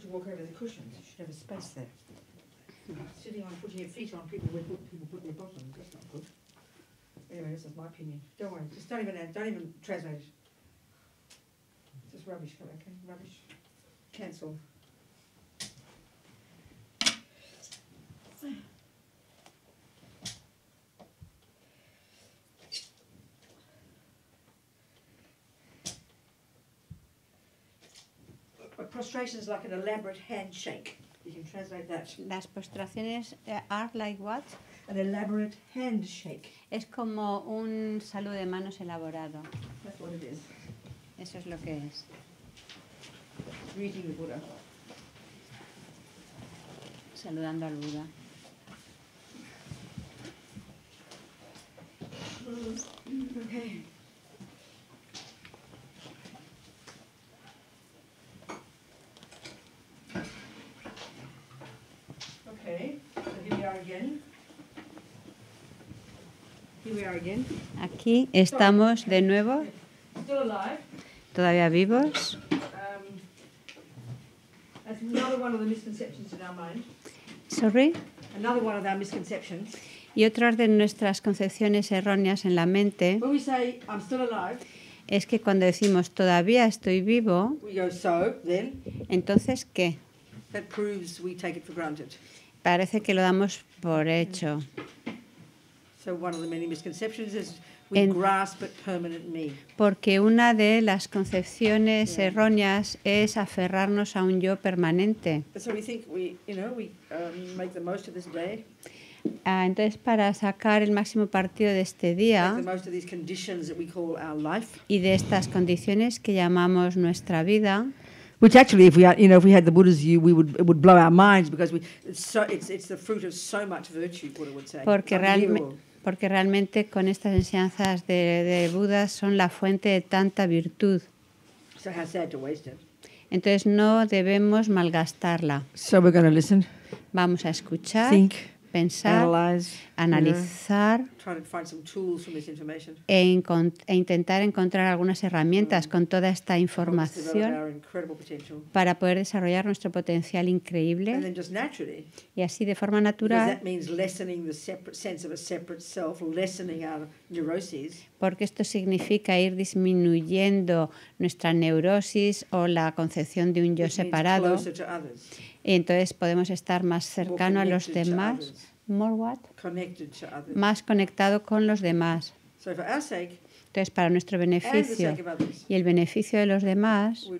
to walk over the cushions. You should have a space there. Sitting on putting your feet on people where people put their bottoms, that's not good. Anyway, this is my opinion. Don't worry, just don't even don't even translate it. It's just rubbish, okay? Rubbish. Cancel. prostrations like an elaborate handshake. You can translate that. Las postraciones eh, are like what? An elaborate handshake. Es como un saludo de manos elaborado. That's what it is. Eso es lo que es. Greeting the Buddha. Saludando al Buda. Okay. Mm. Aquí estamos de nuevo, todavía vivos. Sorry. Y otra de nuestras concepciones erróneas en la mente es que cuando decimos todavía estoy vivo, entonces ¿qué? Parece que lo damos por hecho. Porque una de las concepciones erróneas es aferrarnos a un yo permanente. entonces, para sacar el máximo partido de este día y de estas condiciones que llamamos nuestra vida, which actually if we you know if we had the buddha's view we would it would blow our minds because we it's so it's it's the fruit of so much virtue buddha would say porque realmente porque realmente con estas enseñanzas de, Buda son la fuente de tanta virtud. Entonces no debemos malgastarla. Vamos a escuchar pensar, analizar e, intentar encontrar algunas herramientas mm. con toda esta información para poder desarrollar nuestro potencial increíble y así de forma natural porque esto significa ir disminuyendo nuestra neurosis o la concepción de un yo separado y entonces podemos estar más cercano a los demás. More what? Más conectado con los demás. Entonces, para nuestro beneficio y el beneficio de los demás,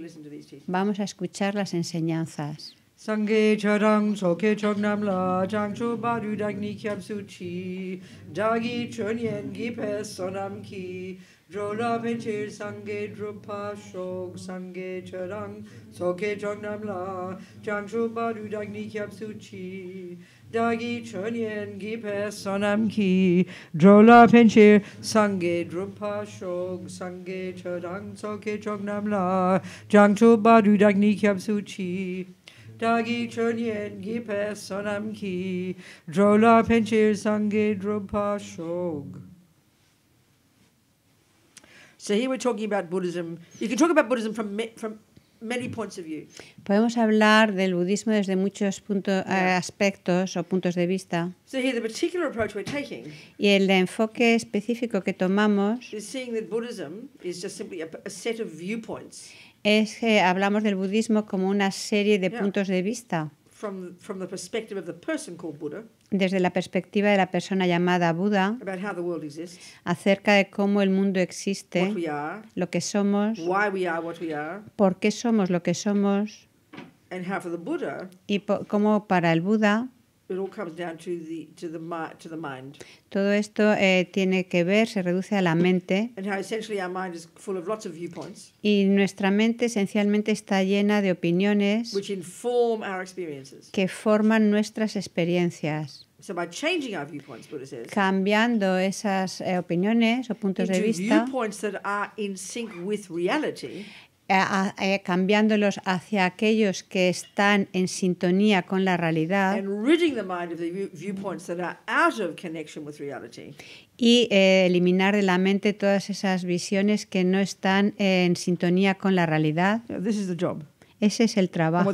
vamos a escuchar las enseñanzas. Sanghe charang soke chok nam la chang changcho baru dagni kyam chi dagi chun yen gi gipe sonam ki Drola penchir sange drupa shog sange charang soke chok nam la chang changcho baru dagni kyam chi dagi chun yen gi gipe sonam ki Drola penchir sange drupa shog sange charang soke chok nam la chang changcho baru dagni kyam chi dagi chonyen gi personam ki drola penchir sange dropa shog. So here we're talking about Buddhism. You can talk about Buddhism from from many points of view. Podemos hablar del budismo desde muchos puntos, eh, yeah. aspectos o puntos de vista. So here the particular approach we're taking y el enfoque específico que tomamos is seeing that Buddhism is just simply a, a set of viewpoints es que hablamos del budismo como una serie de puntos de vista. Desde la perspectiva de la persona llamada Buda, acerca de cómo el mundo existe, lo que somos, por qué somos lo que somos, y cómo para el Buda todo esto eh, tiene que ver, se reduce a la mente. Y nuestra mente esencialmente está llena de opiniones que forman nuestras experiencias. cambiando esas eh, opiniones o puntos de vista eh, eh, cambiándolos hacia aquellos que están en sintonía con la realidad y eh, eliminar de la mente todas esas visiones que no están en sintonía con la realidad. Ese es el trabajo.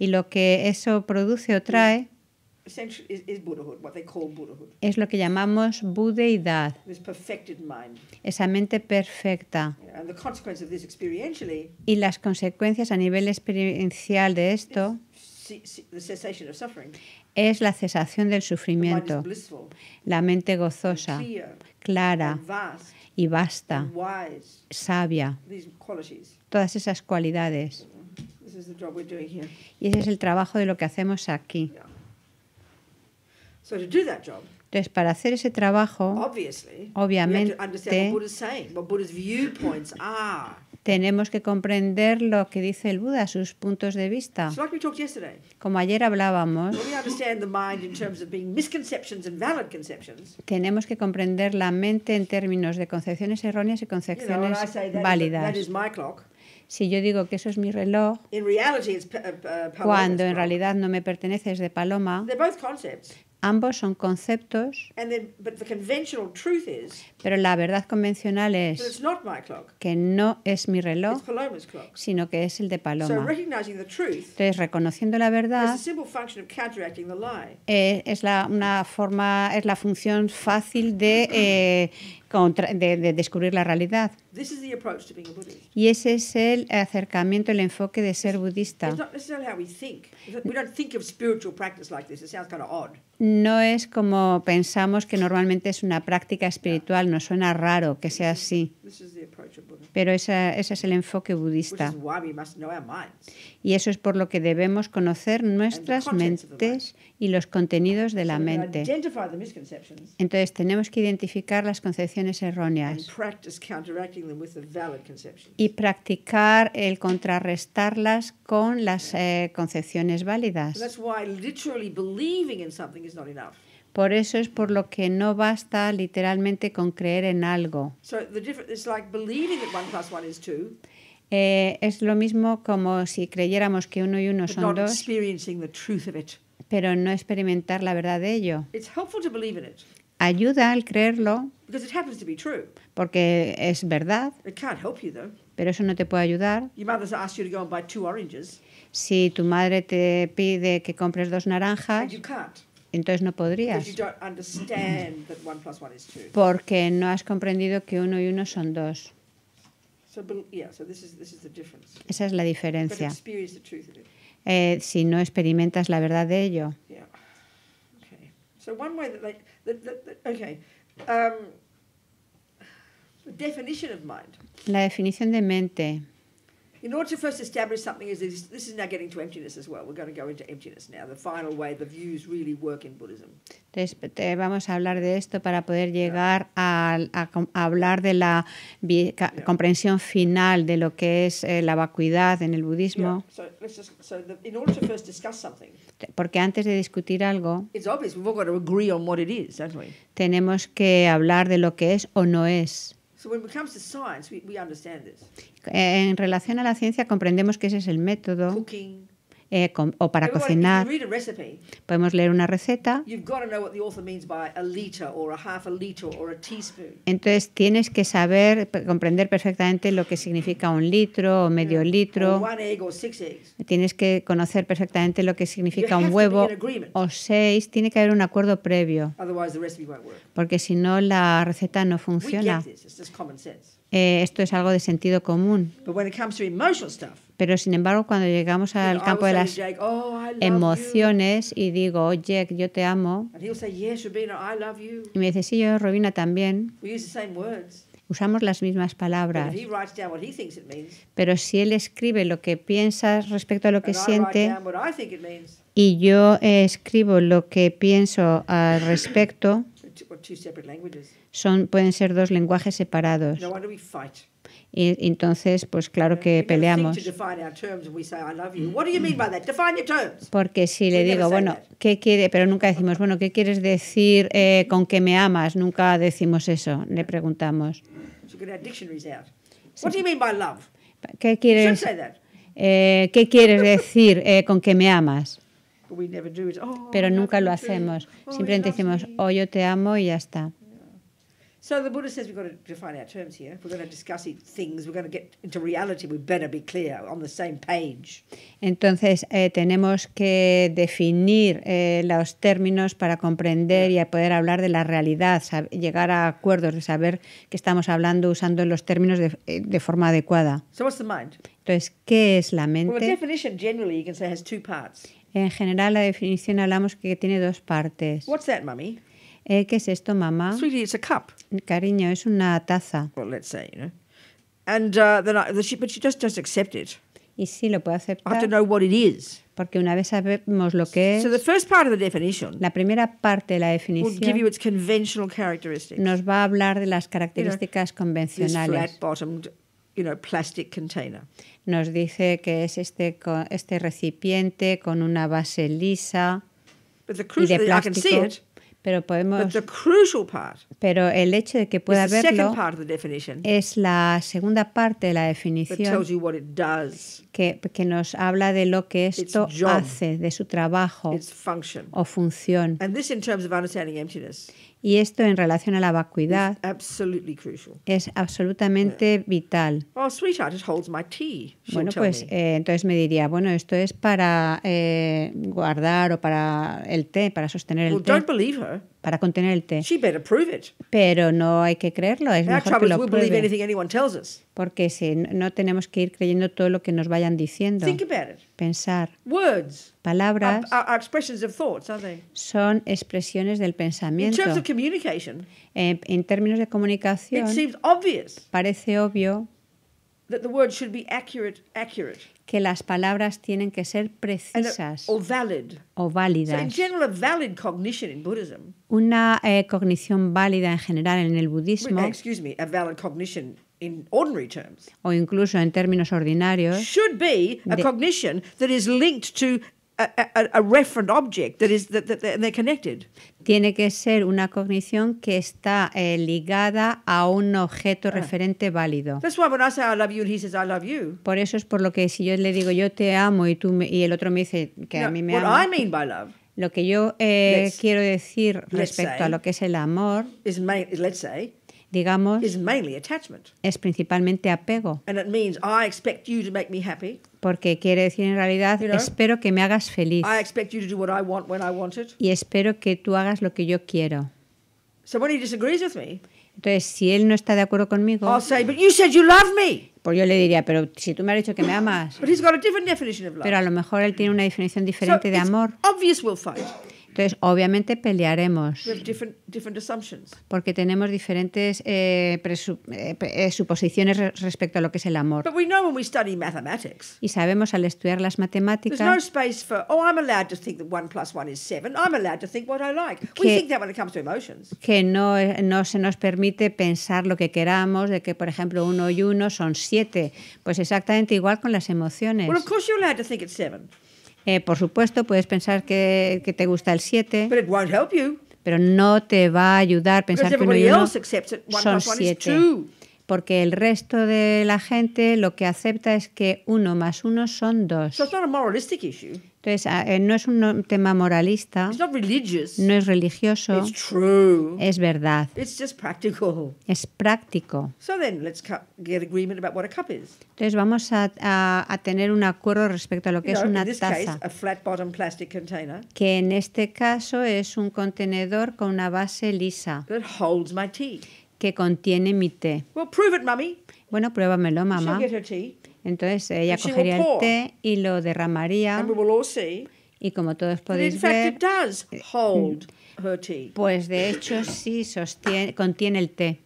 Y lo que eso produce o trae es lo que llamamos budeidad, esa mente perfecta. Y las consecuencias a nivel experiencial de esto es la cesación del sufrimiento, la mente gozosa, clara y vasta, sabia, todas esas cualidades. Mm-hmm. Y ese es el trabajo de lo que hacemos aquí. Entonces, para hacer ese trabajo, obviamente, tenemos que comprender lo que dice el Buda, sus puntos de vista. Como ayer hablábamos, tenemos que comprender la mente en términos de concepciones erróneas y concepciones válidas. Si yo digo que eso es mi reloj, uh, uh, cuando en realidad no me pertenece, es de Paloma, Ambos son conceptos, pero la verdad convencional es que no es mi reloj, sino que es el de Paloma. Entonces, reconociendo la verdad eh, es, la, una forma, es la función fácil de eh, de, de, descubrir la realidad. Y ese es el acercamiento, el enfoque de ser budista. No es como pensamos que normalmente es una práctica espiritual, nos suena raro que sea así. Pero esa, ese es el enfoque budista. Y eso es por lo que debemos conocer nuestras mentes y los contenidos de la mente. Entonces tenemos que identificar las concepciones erróneas y practicar el contrarrestarlas con las eh, concepciones válidas. Por eso es por lo que no basta literalmente con creer en algo. Eh, es lo mismo como si creyéramos que uno y uno son dos, pero no experimentar la verdad de ello. Ayuda al creerlo, porque es verdad, pero eso no te puede ayudar. Si tu madre te pide que compres dos naranjas, entonces no podrías. Porque no has comprendido que uno y uno son dos. Esa es la diferencia. Eh, si no experimentas la verdad de ello. La definición de mente in order to first establish something is this, this is now getting to emptiness as well. We're going to go into emptiness now, the final way the views really work in Buddhism. Entonces, pues, vamos a hablar de esto para poder llegar a, a, a hablar de la comprensión final de lo que es eh, la vacuidad en el budismo. Porque antes de discutir algo, tenemos que hablar de lo que es o no es. En relación a la ciencia comprendemos que ese es el método. Eh, o para cocinar. Podemos leer una receta. Entonces tienes que saber, comprender perfectamente lo que significa un litro o medio litro. Tienes que conocer perfectamente lo que significa un huevo o seis. Tiene que haber un acuerdo previo. Porque si no, la receta no funciona. Eh, esto es algo de sentido común. Pero sin embargo, cuando llegamos al campo de las oh, emociones y digo, oh, Jack, yo te amo, y me dice, sí, yo, Robina, también, usamos las mismas palabras. Pero si él escribe lo que piensa respecto a lo que siente y yo eh, escribo lo que pienso al respecto, son, pueden ser dos lenguajes separados. Y entonces, pues claro que peleamos. Porque si le digo, bueno, ¿qué quiere? Pero nunca decimos, bueno, ¿qué quieres decir eh, con que me amas? Nunca decimos eso, le preguntamos. ¿Qué quieres, eh, ¿qué quieres decir eh, con que me amas? Oh, Pero nunca lo hacemos. Oh, Simplemente decimos, oh, yo te amo y ya está. Entonces tenemos que definir eh, los términos para comprender y poder hablar de la realidad, llegar a acuerdos, de saber que estamos hablando usando los términos de, eh, forma adecuada. Entonces, ¿qué es la mente? En general, la definición hablamos que tiene dos partes. What's that, mummy? Eh, ¿Qué es esto, mamá? Sweetie, it's a cup. Cariño, es una taza. Well, let's say, you know. And uh, then I, she, but she just just accept it. Y sí, lo puede aceptar. I have to know what it is. Porque una vez sabemos lo que es, so the first part of the definition la primera parte de la definición We'll give you its conventional characteristics. nos va a hablar de las características you know, convencionales. This flat You know, plastic container. Nos dice que es este, este recipiente con una base lisa But the y de plástico. It, pero podemos. Pero el hecho de que pueda verlo es la segunda parte de la definición que, que nos habla de lo que esto hace, de su trabajo o función. Y esto en relación a la vacuidad es absolutamente vital. bueno, pues eh, entonces me diría, bueno, esto es para eh, guardar o para el té, para sostener el té para contener el té. She better prove it. Pero no hay que creerlo, es mejor que lo pruebe. Porque si no tenemos que ir creyendo todo lo que nos vayan diciendo. Think about it. Pensar. Words. Palabras. Are, are expressions of thoughts, are they? Son expresiones del pensamiento. In terms of communication, eh, en términos de comunicación. It seems obvious. Parece obvio. That the word should be accurate, accurate que las palabras tienen que ser precisas o válidas. Una cognición válida en general en el budismo o incluso en términos ordinarios, should be that is linked to tiene que ser una cognición que está eh, ligada a un objeto ah. referente válido. Por eso es por lo que si yo le digo yo te amo y tú y el otro me dice que a mí me ama. lo que yo eh, quiero decir respecto a lo que es el amor. digamos, es principalmente apego. And it means I expect you to make happy porque quiere decir en realidad espero que me hagas feliz y espero que tú hagas lo que yo quiero. entonces si él no está de acuerdo conmigo, pues yo le diría, pero si tú me has dicho que me amas, pero a lo mejor él tiene una definición diferente de amor. Entonces, obviamente pelearemos. porque tenemos diferentes eh, eh, eh, suposiciones respecto a lo que es el amor. y sabemos al estudiar las matemáticas. Que no, se nos permite pensar lo que queramos, de que, por ejemplo, uno y uno son siete. Pues exactamente igual con las emociones. Eh, por supuesto, puedes pensar que, que te gusta el 7, pero no te va a ayudar pensar que uno y son 7 porque el resto de la gente lo que acepta es que uno más uno son dos. Entonces, ah, eh, no es un tema moralista, no es religioso, es verdad, es práctico. Entonces, vamos a, tener un acuerdo respecto a lo que es una taza, que en este caso es un contenedor con una base lisa. That holds my tea que contiene mi té. Bueno, pruébamelo, mamá. Entonces ella cogería el té y lo derramaría. y como todos podéis ver, eh, mm, pues de hecho sí sostiene, contiene el té.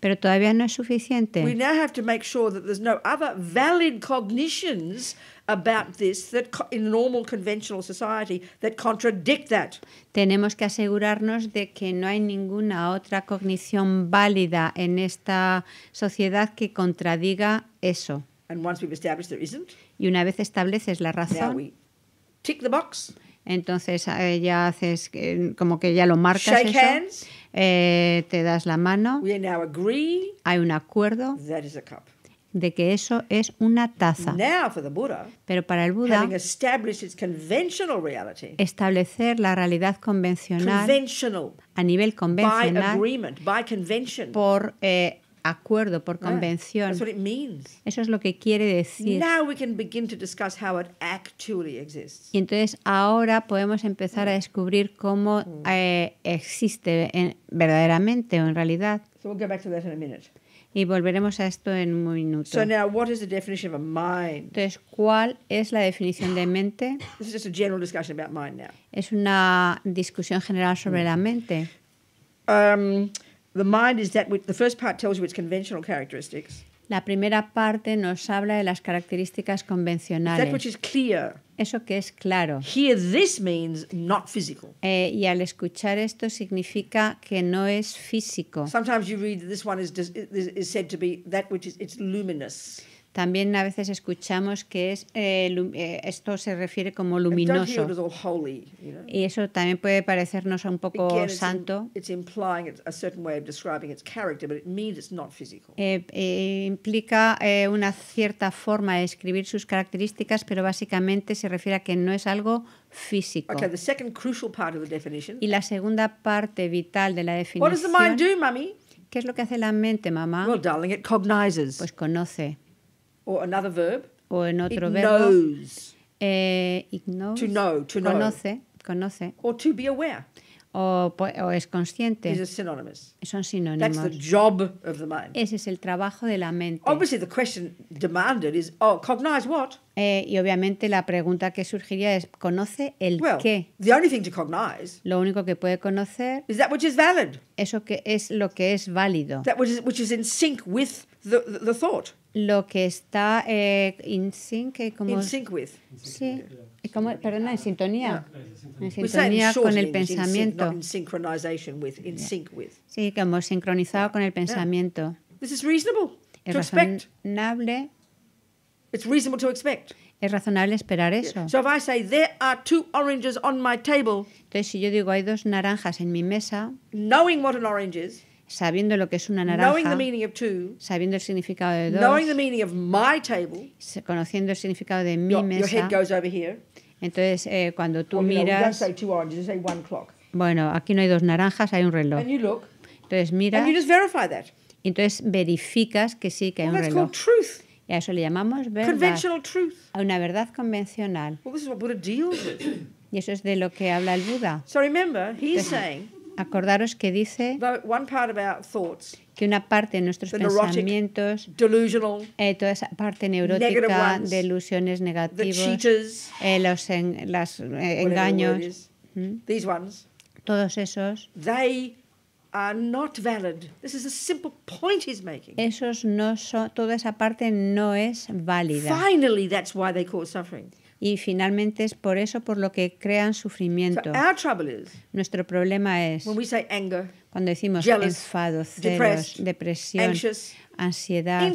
Pero todavía no es suficiente about this that in normal conventional society that contradict that. Tenemos que asegurarnos de que no hay ninguna otra cognición válida en esta sociedad que contradiga eso. And once we've established there isn't, y una vez estableces la razón, we tick the box, entonces eh, ya haces eh, como que ya lo marcas shake eso, hands, eh, te das la mano, we now agree, hay un acuerdo, that is a cup de que eso es una taza. Pero para el Buda, establecer la realidad convencional a nivel convencional por eh, acuerdo, por ah, convención. Eso es lo que quiere decir. Y entonces ahora podemos empezar a mm. descubrir cómo mm. eh, existe verdaderamente o en realidad. Y volveremos a esto en un minuto. So now, what is the definition of a mind? Entonces, ¿cuál es la definición de mente? This is just a general discussion about mind now. Es una discusión general sobre mm. la mente. Um, the mind is that which, the first part tells you its conventional characteristics. La primera parte nos habla de las características convencionales. Eso que es claro. Eh, y al escuchar esto significa que no es físico. Sometimes you read this one is, is said to be that which is it's luminous. También a veces escuchamos que es, eh, eh, esto se refiere como luminoso. Y eso también puede parecernos un poco santo. Eh, implica una cierta forma de escribir sus características, pero básicamente se refiere a que no es algo físico. Y la segunda parte vital de la definición. ¿Qué es lo que hace la mente, mamá? Pues conoce or another verb. O en otro it verbo. Knows. Eh, it knows. To know, to know. Conoce, conoce. Or to be aware. O, o es consciente. These synonymous. Son sinónimos. That's the job of the mind. Ese es el trabajo de la mente. Obviously, the question demanded is, oh, cognize what? Eh, y obviamente la pregunta que surgiría es, ¿conoce el well, qué? The only thing to cognize lo único que puede conocer is that which is valid. Eso que es lo que es válido. That which is, which is in sync with the, the, the thought lo que está eh, in sync, eh, como in sync with. Sí, eh, como, perdona, en sintonía. En pues sintonía con el pensamiento. Sí, como sincronizado con el pensamiento. This Es razonable. It's reasonable to expect. Es razonable esperar eso. So if I say there are two oranges on my table. Entonces si yo digo hay dos naranjas en mi mesa. Knowing what an orange is sabiendo lo que es una naranja, sabiendo el significado de dos, conociendo el significado de mi mesa, entonces eh, cuando tú miras, bueno, aquí no hay dos naranjas, hay un reloj. entonces miras entonces verificas que sí que hay un reloj. Y a eso le llamamos verdad. A una verdad convencional. y eso es de lo que habla el Buda. remember, Acordaros que dice que una parte de nuestros pensamientos, eh, toda esa parte neurótica de ilusiones negativas, eh, los en, eh, engaños, todos esos, Esos no son, toda esa parte no es válida. Finally, that's why they cause suffering y finalmente es por eso por lo que crean sufrimiento. Nuestro problema es cuando decimos enfado, celos, depresión, ansiedad,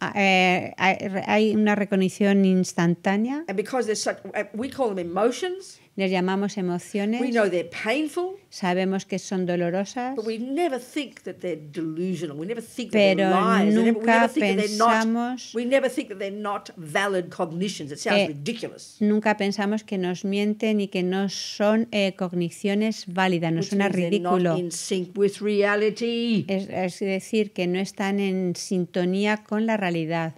ah, eh, hay una recognición instantánea. Les llamamos emociones. sabemos que son dolorosas. Pero nunca pensamos. Nunca pensamos que nos mienten y que no son eh, cogniciones válidas. No suena ridículo. reality. Es, decir, que no están en sintonía con la realidad.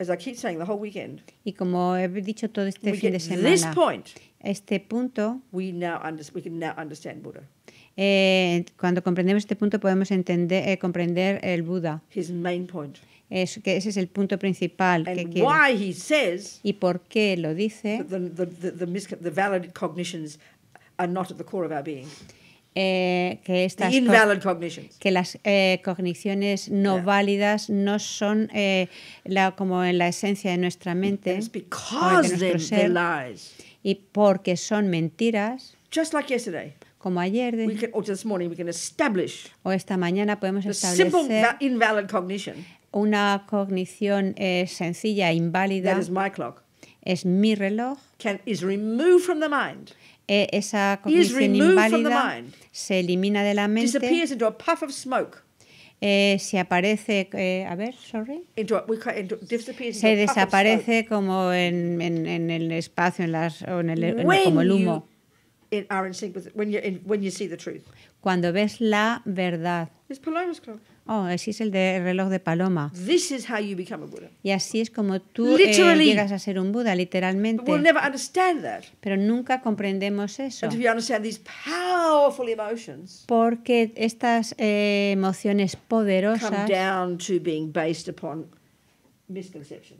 y como he dicho todo este fin de semana este punto, we now we can now understand Buddha. Eh, cuando comprendemos este punto podemos entender, eh, comprender el Buda. His main point. Es, que ese es el punto principal And que quiere. Why he says y por qué lo dice. The, the, the, the valid cognitions are not at the core of our being. Eh, que estas que las eh, cogniciones no yeah. válidas no son eh, la, como en la esencia de nuestra mente because de nuestro ser, y porque son mentiras. Just like yesterday. Como ayer. De, we can, or this morning we can establish o esta mañana podemos establecer. Simple, cognition. Una cognición eh, sencilla, e inválida. That is my clock. Es mi reloj. Can, is removed from the mind. Eh, esa cognición inválida se elimina de la mente. Disappears into a puff of smoke eh, se aparece, eh, a ver, sorry. se desaparece como en, en, en, el espacio, en las, en el, en, como el humo. Cuando ves la verdad. Oh, ese es el de reloj de paloma. This is how you become a Buddha. Y así es como tú eh, llegas a ser un Buda, literalmente. But we'll never understand that. Pero nunca comprendemos eso. If you understand these powerful emotions, porque estas eh, emociones poderosas come down to being based upon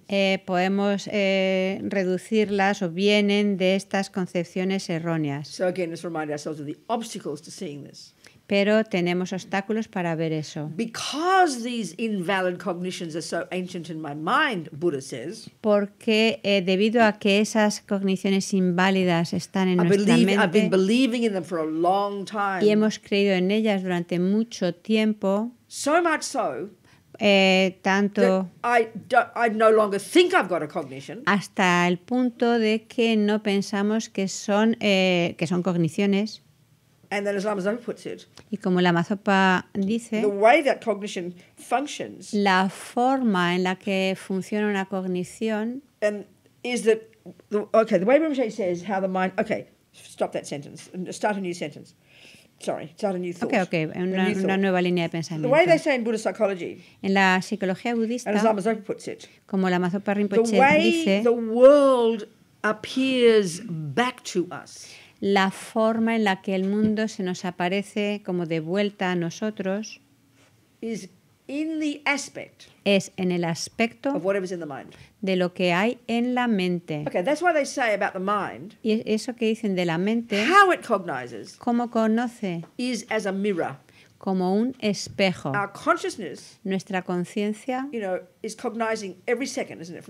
eh, podemos eh, reducirlas o vienen de estas concepciones erróneas. So again, let's remind ourselves of the obstacles to seeing this pero tenemos obstáculos para ver eso. Porque eh, debido a que esas cogniciones inválidas están en nuestra mente. Y hemos creído en ellas durante mucho tiempo. Eh, tanto hasta el punto de que no pensamos que son eh, que son cogniciones And then as puts it, y como la Mazopa dice, the way that cognition functions, la forma en la que funciona una cognición and is that the, okay, the way Rinpoche says how the mind okay, stop that sentence and start a new sentence. Sorry, start a new thought. Okay, okay, una, new una nueva línea de pensamiento. The way they say in Buddhist psychology, en la psicología budista, and as Lama puts it, como la Mazopa Rinpoche the way dice, the world appears back to us la forma en la que el mundo se nos aparece como de vuelta a nosotros es en el aspecto de lo que hay en la mente. Y eso que dicen de la mente, cómo conoce, is como un espejo. Nuestra conciencia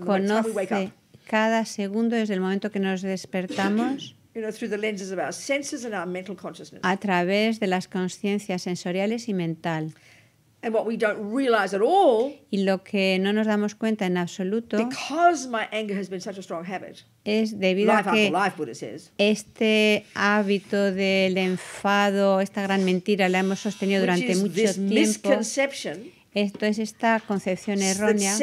conoce cada segundo desde el momento que nos despertamos. a través de las conciencias sensoriales y mental. y lo que no nos damos cuenta en absoluto es debido a que este hábito del enfado, esta gran mentira, la hemos sostenido durante mucho tiempo esto es esta concepción errónea.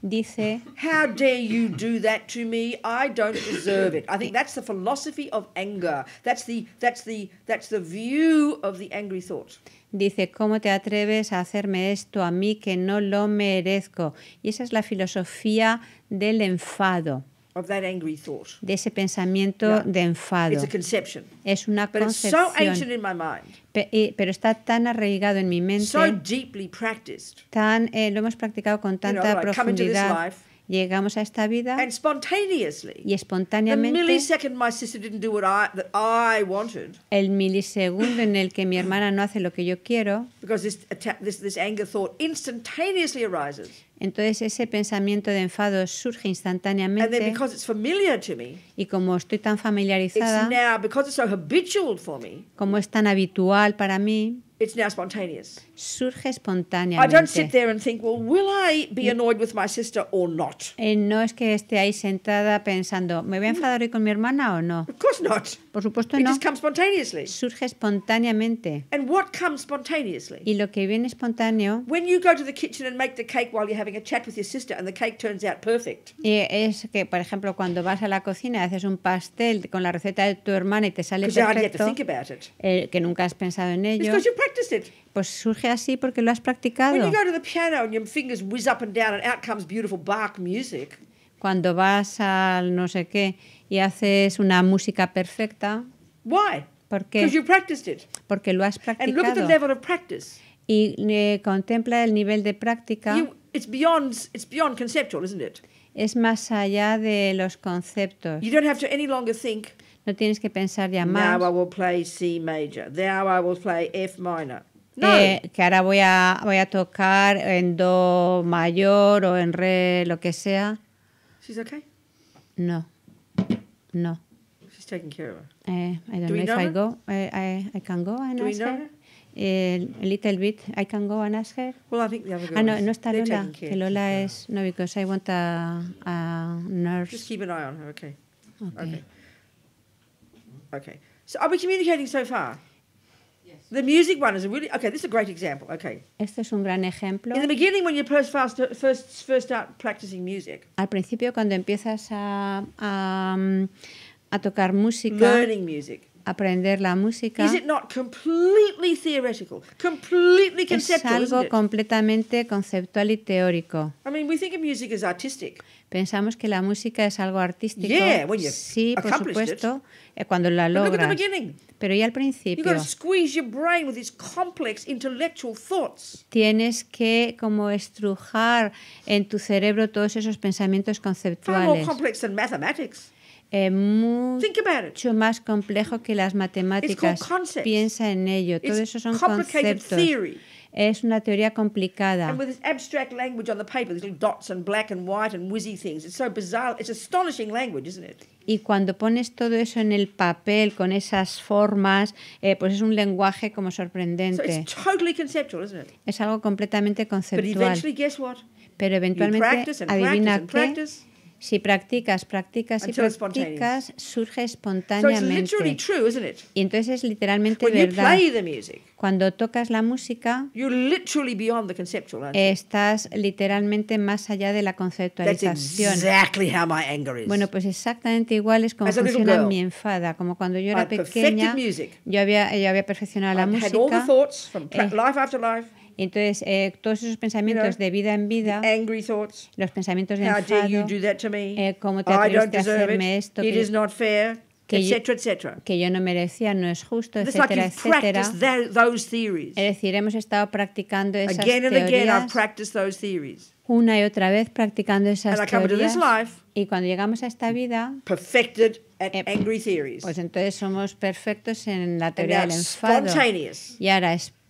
Dice, How dare you do that to me? I don't deserve it. I think that's the philosophy of anger. That's the that's the that's the view of the angry thought. Dice, ¿cómo te atreves a hacerme esto a mí que no lo merezco? Y esa es la filosofía del enfado. Of that angry thought. De ese pensamiento no, de enfado. It's a conception. Es una concepción. But it's so ancient in my mind pero está tan arraigado en mi mente, tan eh, lo hemos practicado con tanta profundidad llegamos a esta vida y espontáneamente el milisegundo en el que mi hermana no hace lo que yo quiero entonces ese pensamiento de enfado surge instantáneamente y como estoy tan familiarizada como es tan habitual para mí it's ahora spontaneous surge espontáneamente. I don't sit there and think, well, will I be annoyed with my sister or not? Eh, no es que esté ahí sentada pensando, ¿me voy a enfadar hoy con mi hermana o no? Of course not. Por supuesto It no. Just comes spontaneously. Surge espontáneamente. And what comes spontaneously? Y lo que viene espontáneo. When you go to the kitchen and make the cake while you're having a chat with your sister and the cake turns out perfect. Eh, es que, por ejemplo, cuando vas a la cocina y haces un pastel con la receta de tu hermana y te sale perfecto. You to think about it. Eh, que nunca has pensado en ello. Because you practiced it pues surge así porque lo has practicado. Cuando vas al no sé qué y haces una música perfecta. ¿Por qué? You practiced it. Porque lo has practicado. Y eh, contempla el nivel de práctica. it's beyond, it's beyond conceptual, isn't it? Es más allá de los conceptos. You don't have to any longer think. No tienes que pensar ya más. Now I will play C major. Now I will play F minor. No. Eh, que ahora voy a, voy a tocar en do mayor o en re, lo que sea. She's okay? No. No. She's taking care of her. Eh, I don't Do know if know I her? go. Eh, I, I can go and Do ask we know her. Eh, a little bit. I can go and ask her. Well, I think the other girl Ah, no, no está Lola. taking care. Que Lola es... No, because I want a, a Just nurse. keep an eye on her, okay? Okay. Okay. Okay. So are we communicating so far? The music one is a really okay. This is a great example. Okay. Este es un gran ejemplo. In the beginning, when you first first first start practicing music. Al principio, cuando empiezas a a, a tocar música. Learning music. aprender la música es algo completamente conceptual y teórico. Pensamos que la música es algo artístico. sí, por supuesto, eh, cuando la logras. Pero ya al principio. Tienes que como estrujar en tu cerebro todos esos pensamientos conceptuales. Eh, mucho más complejo que las matemáticas. Piensa en ello. Todo eso son conceptos. Es una teoría complicada. Y cuando pones todo eso en el papel con esas formas, eh, pues es un lenguaje como sorprendente. Es algo completamente conceptual. Pero eventualmente, adivina qué si practicas, practicas y practicas, surge espontáneamente. Y entonces es literalmente verdad. Cuando tocas la música, estás literalmente más allá de la conceptualización. Bueno, pues exactamente igual es como funciona mi enfada. Como cuando yo era pequeña, yo había, yo había perfeccionado la música. Entonces, eh, todos esos pensamientos de vida en vida, angry thoughts, los pensamientos de enfado, eh, cómo te atreves a hacerme esto, que, etcétera, yo, etcétera. que yo no merecía, no es justo, etcétera, etcétera. Es decir, hemos estado practicando esas teorías. Una y otra vez practicando esas teorías. y cuando llegamos a esta vida, perfected eh, angry theories. pues entonces somos perfectos en la teoría del enfado. Y ahora es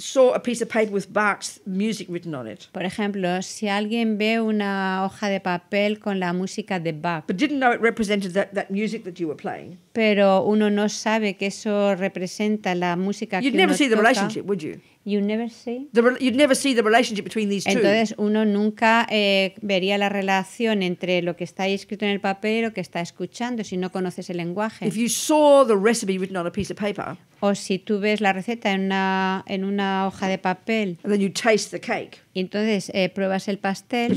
saw a piece of paper with Bach's music written on it. Por ejemplo, si alguien ve una hoja de papel con la música de Bach, but didn't know it represented that, that music that you were playing. pero uno no sabe que eso representa la música you'd que never uno see the relationship, would you? You never see. The you'd never see the relationship between these two. Entonces uno nunca eh, vería la relación entre lo que está ahí escrito en el papel y lo que está escuchando si no conoces el lenguaje. If you saw the recipe written on a piece of paper. O si tú ves la receta en una en una hoja de papel. And then you taste the cake entonces eh, pruebas el pastel.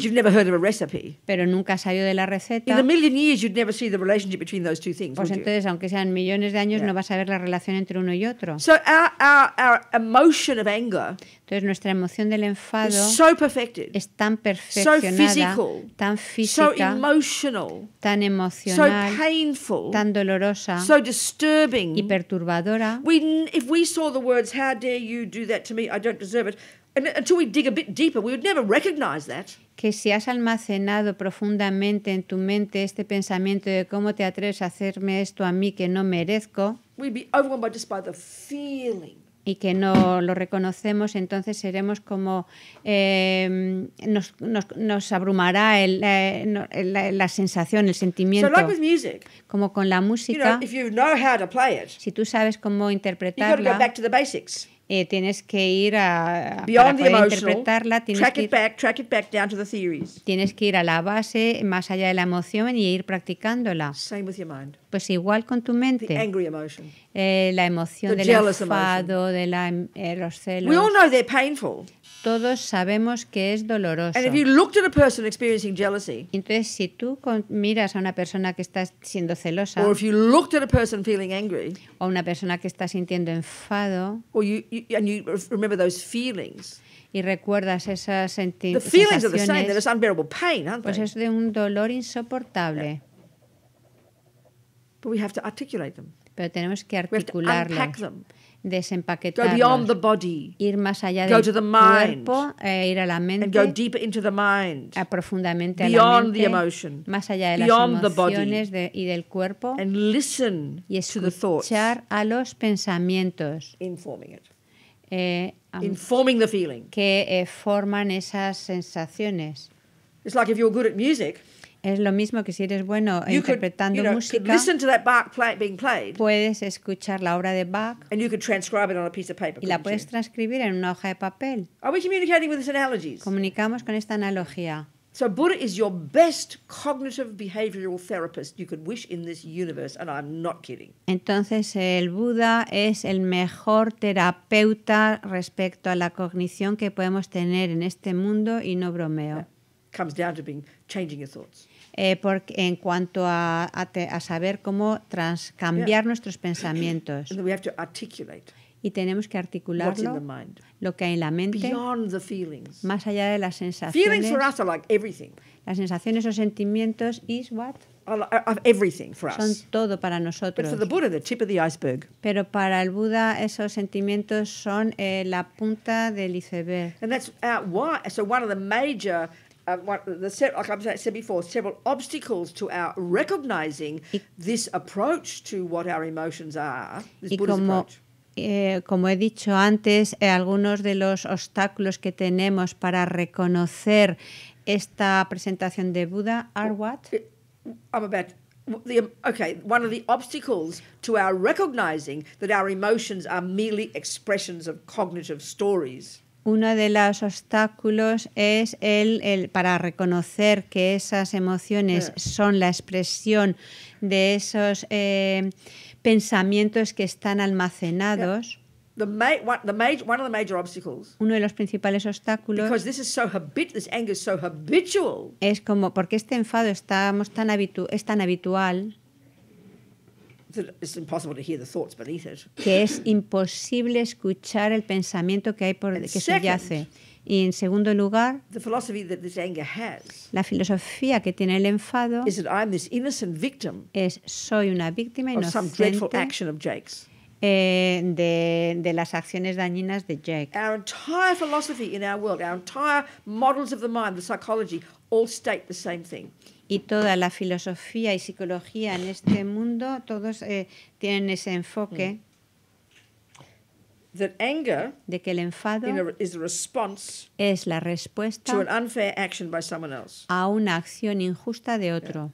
Pero nunca salió de la receta. In Pues entonces, aunque sean millones de años, no vas a ver la relación entre uno y otro. Entonces nuestra emoción del enfado so es tan perfeccionada, tan física, tan emocional, tan dolorosa, y perturbadora. if we saw the words "How dare you do that to me? I don't deserve it." que si has almacenado profundamente en tu mente este pensamiento de cómo te atreves a hacerme esto a mí que no merezco, y que no lo reconocemos, entonces seremos como em, nos, abrumará la, sensación, el sentimiento. como con la música, si tú sabes cómo interpretarla, eh, tienes que ir a, interpretarla, tienes que, ir, a la base, más allá de la emoción y ir practicándola. Pues igual con tu mente. Eh, la emoción del de eh, painful todos sabemos que es doloroso. And if you looked at a person experiencing jealousy, Entonces, si tú miras a una persona que está siendo celosa, or if you looked at a person feeling angry, o una persona que está sintiendo enfado, or you, you, and you remember those feelings, y recuerdas esas senti sensaciones, the same, pain, pues they? pues es de un dolor insoportable. Yeah. But we have to articulate them. Pero tenemos que articularlo. We have to unpack them desempaquetar, ir más allá del cuerpo, eh, ir a la mente, profundamente emotion, más allá de las emociones y del cuerpo, y escuchar a los pensamientos, eh, que eh, forman esas sensaciones. It's like if you're good at music, es lo mismo que si eres bueno interpretando música. puedes escuchar la obra de Bach. y la puedes transcribir en una hoja de papel. Comunicamos con esta analogía. Entonces el Buda es el mejor terapeuta respecto a la cognición que podemos tener en este mundo y no bromeo. comes down to being changing eh, porque, en cuanto a, saber cómo cambiar nuestros pensamientos. y tenemos que articularlo lo que hay en la mente más allá de las sensaciones las sensaciones o sentimientos is what son todo para nosotros pero para el Buda esos sentimientos son eh, la punta del iceberg uh, uh, what, the, like I said before, several obstacles to our recognizing this approach to what our emotions are. This como, eh, como he dicho antes, eh, algunos de los obstáculos que tenemos para reconocer esta presentación de Buda are what? Eh, I'm about The, okay, one of the obstacles to our recognizing that our emotions are merely expressions of cognitive stories. uno de los obstáculos es el, para reconocer que esas emociones son la expresión de esos eh, pensamientos que están almacenados. Uno de los principales obstáculos es como porque este enfado estamos tan es tan habitual que es imposible escuchar el pensamiento que hay por que subyace. Y en segundo lugar, la filosofía que tiene el enfado es que soy una víctima inocente eh, de, las acciones dañinas de Jake. Nuestra filosofía en nuestro mundo, nuestros modelos entire models of the mind, the psychology, all state the y toda la filosofía y psicología en este mundo, todos eh, tienen ese enfoque de que el enfado es la respuesta a una acción injusta de otro.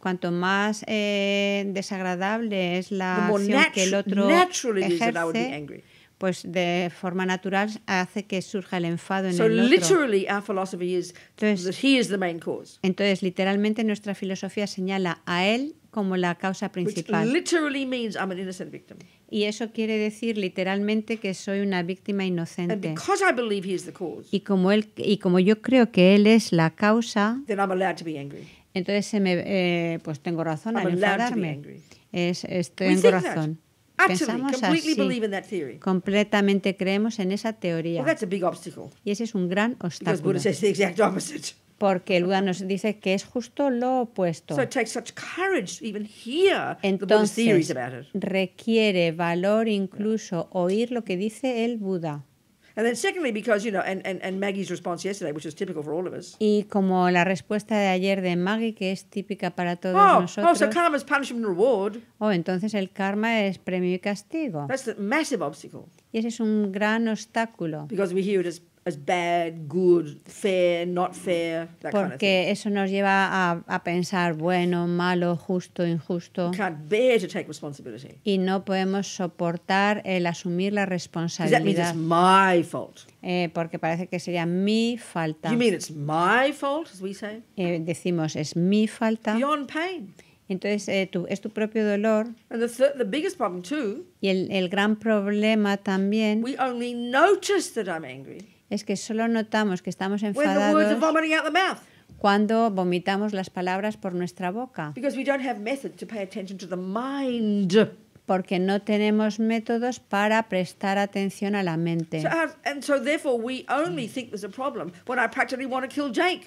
Cuanto más eh, desagradable es la acción que el otro ejerce, pues de forma natural hace que surja el enfado en el otro. entonces, literalmente nuestra filosofía señala a él como la causa principal. Y eso quiere decir literalmente que soy una víctima inocente. y como él y como yo creo que él es la causa, Entonces se me, eh, pues tengo razón en enfadarme. estoy en razón. Completamente creemos en esa teoría. Y ese es un gran obstáculo. Porque el Buda nos dice que es justo lo opuesto. Entonces, requiere valor incluso oír lo que dice el Buda. Y como la respuesta de ayer de Maggie, que es típica para todos oh, nosotros. Oh, so karma is punishment and reward. Oh, entonces el karma es premio y castigo. That's a massive obstacle. Y ese es un gran obstáculo. Because we hear it as as bad, good, fair, not fair, that Porque kind of thing. eso nos lleva a, a, pensar bueno, malo, justo, injusto. Can't bear to take responsibility. Y no podemos soportar el asumir la responsabilidad. That means it's my fault. Eh, porque parece que sería mi falta. You mean it's my fault, as we say? Eh, decimos es mi falta. Beyond pain. Entonces eh, tu, es tu propio dolor. And the the biggest problem too, y el, el gran problema también. We only notice that I'm angry es que solo notamos que estamos enfadados cuando vomitamos las palabras por nuestra boca. Porque no tenemos métodos para prestar atención a la mente. Y por eso solo pensamos que hay un problema cuando prácticamente quiero matar a Jake.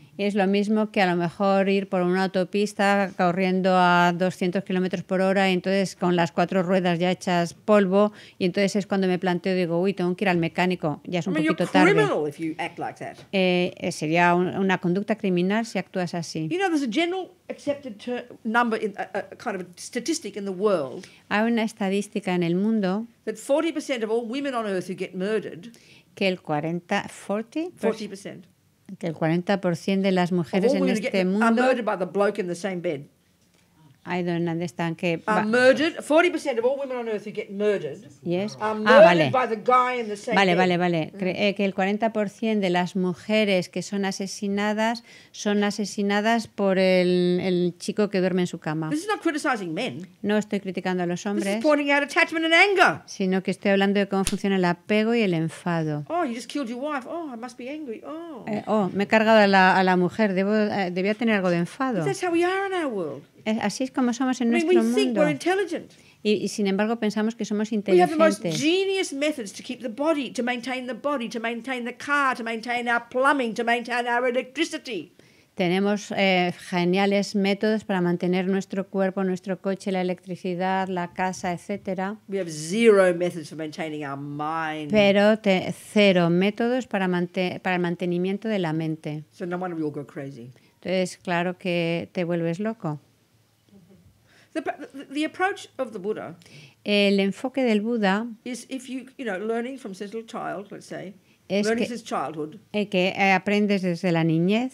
es lo mismo que a lo mejor ir por una autopista corriendo a 200 kilómetros por hora y entonces con las cuatro ruedas ya hechas polvo y entonces es cuando me planteo digo uy tengo que ir al mecánico ya es un poquito tarde eh, eh, sería una conducta criminal si actúas así hay una estadística en el mundo que el 40%, que el 40% de las mujeres oh, en este mundo I don't understand que are murdered. 40% of all women on earth who get murdered yes. are ah, murdered ah, vale. by the guy in the same Vale, vale, vale. Mm. Cre eh, que el 40% de las mujeres que son asesinadas son asesinadas por el, el, chico que duerme en su cama. This is not criticizing men. No estoy criticando a los hombres. This is pointing out attachment and anger. Sino que estoy hablando de cómo funciona el apego y el enfado. Oh, you just killed your wife. Oh, I must be angry. Oh. Eh, oh, me he cargado a la, a la mujer. Debo, eh, debía tener algo de enfado. that's how we are in our world. Así es como somos en nuestro mundo. Y, sin embargo pensamos que somos inteligentes. Tenemos eh, geniales métodos para mantener nuestro cuerpo, nuestro coche, la electricidad, la casa, etcétera. Pero te, cero métodos para, para el mantenimiento de la mente. Entonces, claro que te vuelves loco. The, approach of the Buddha el enfoque del Buda is if you, you know, learning from since little child, let's say, learning que, since childhood. que aprendes desde la niñez.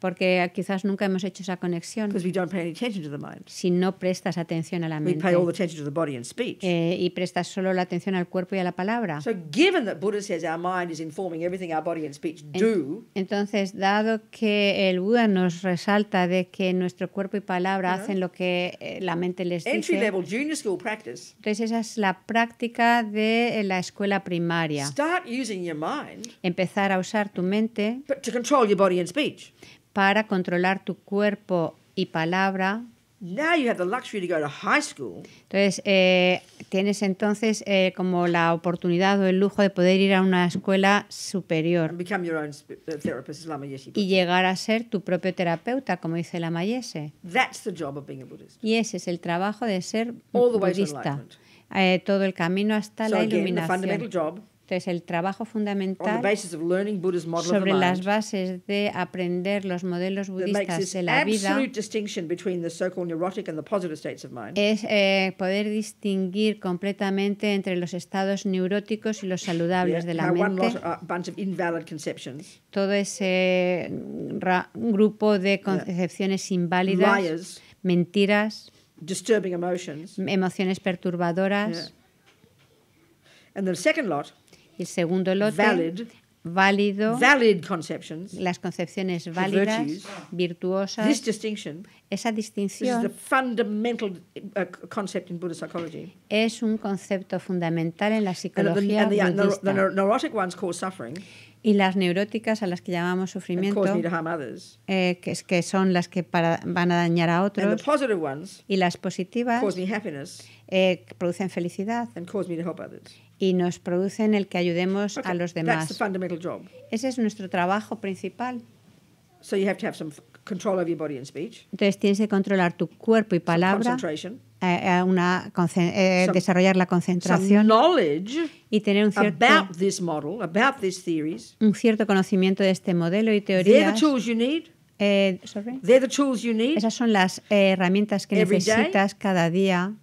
porque quizás nunca hemos hecho esa conexión. Si no prestas atención a la mente. Eh, y prestas solo la atención al cuerpo y a la palabra. Entonces, dado que el Buda nos resalta de que nuestro cuerpo y palabra hacen lo que eh, la mente les dice. Entonces, pues esa es la práctica de eh, la escuela primaria. empezar a usar tu mente. para controlar tu cuerpo y para controlar tu cuerpo y palabra. Entonces, eh, tienes entonces eh, como la oportunidad o el lujo de poder ir a una escuela superior uh, y llegar a ser tu propio terapeuta, como dice Lama Yese. Y ese es el trabajo de ser budista. Eh, todo el camino hasta la iluminación. Entonces, este el trabajo fundamental sobre las bases de aprender los modelos budistas de la vida es eh, poder distinguir completamente entre los estados neuróticos y los saludables de la mente. Uh, Todo ese mm, grupo de concepciones inválidas, mentiras, emociones perturbadoras. y el second lot el segundo lote, válido, las concepciones válidas, virtuosas. esa distinción uh, es un concepto fundamental en la psicología budista. y las neuróticas a las que llamamos sufrimiento, eh, que, es, que son las que van a dañar a otros, y las positivas eh, producen felicidad y nos producen el que ayudemos a los demás. Ese es nuestro trabajo principal. Entonces tienes que controlar tu cuerpo y palabra, eh, eh, una, eh, desarrollar la concentración y tener un cierto, un cierto conocimiento de este modelo y teorías. Esas son las herramientas que necesitas cada día.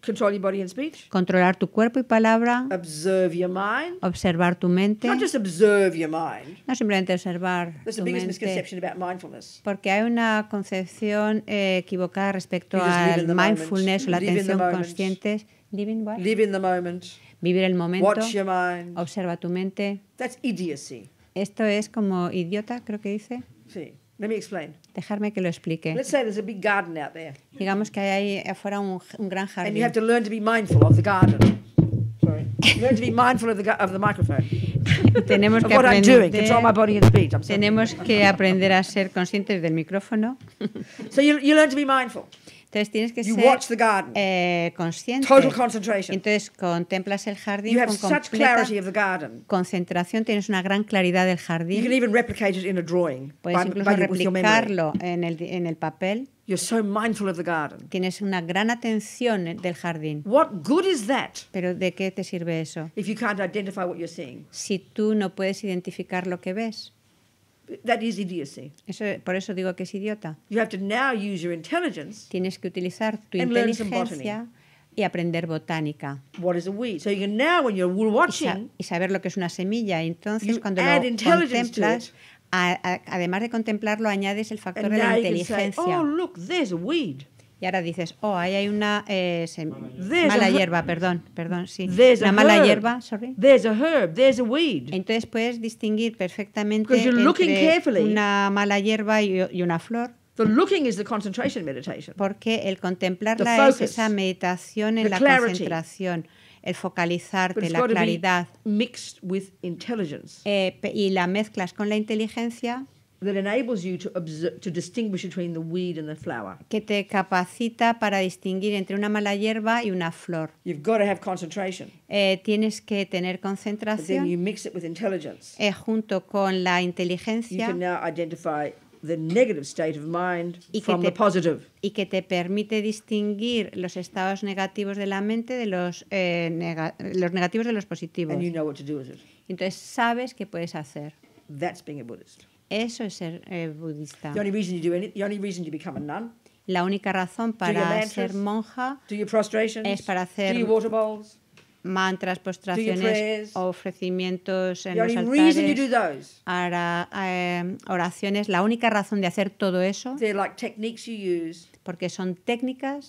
Control your body and speech. Controlar tu cuerpo y palabra. Observe your mind. Observar tu mente. Not just observe your mind. No simplemente observar tu mente. Misconception about mindfulness. Porque hay una concepción eh, equivocada respecto al mindfulness o la atención consciente. Living in the moment. Vivir el momento. Watch your mind. Observa tu mente. That's idiocy. Esto es como idiota, creo que dice. Sí. Let me explain. Dejarme que lo explique. Let's say there's a big garden out there. Digamos que hay ahí afuera un, un gran jardín. And you have to learn to be mindful of the garden. Sorry. Learn to be mindful of the, of the microphone. tenemos que aprender, Tenemos que aprender a ser conscientes del micrófono. so you, you learn to be mindful. Entonces tienes que ser eh, consciente. Entonces contemplas el jardín con completa concentración. Tienes una gran claridad del jardín. Puedes incluso replicarlo en el, en el papel. Tienes una gran atención del jardín. Pero ¿de qué te sirve eso? Si tú no puedes identificar lo que ves. That is idiocy. Eso, por eso digo que es idiota. You have to now use your intelligence Tienes que utilizar tu and inteligencia y aprender botánica. What is a weed? So you can now, when you're Y, sa- watching, y saber lo que es una semilla. Entonces, cuando lo contemplas, a- a- además de contemplarlo, añades el factor and de now la you can say, inteligencia. "Oh, look, there's a weed." Y ahora dices, oh, ahí hay una eh, mala hierba, perdón, perdón, sí. la una mala hierba, sorry. Entonces puedes distinguir perfectamente entre una mala hierba y, una flor. Porque el contemplarla es esa meditación en la concentración, el focalizarte, la claridad. Mixed with intelligence. Eh, y la mezclas con la inteligencia That enables you to, observe, to distinguish between the weed and the flower. Que te capacita para distinguir entre una mala hierba y una flor. You've got to have concentration. Eh, tienes que tener concentración. then you mix it with intelligence. Eh, junto con la inteligencia. You can now identify the negative state of mind from te, the positive. Y que te permite distinguir los estados negativos de la mente de los, eh, los negativos de los positivos. And you know what to do with it. Entonces sabes qué puedes hacer. That's being a Buddhist. Eso es ser budista. la única razón para ser monja es para hacer mantras, postraciones, ofrecimientos en los altares, em, oraciones. La única razón de hacer todo eso, porque son técnicas,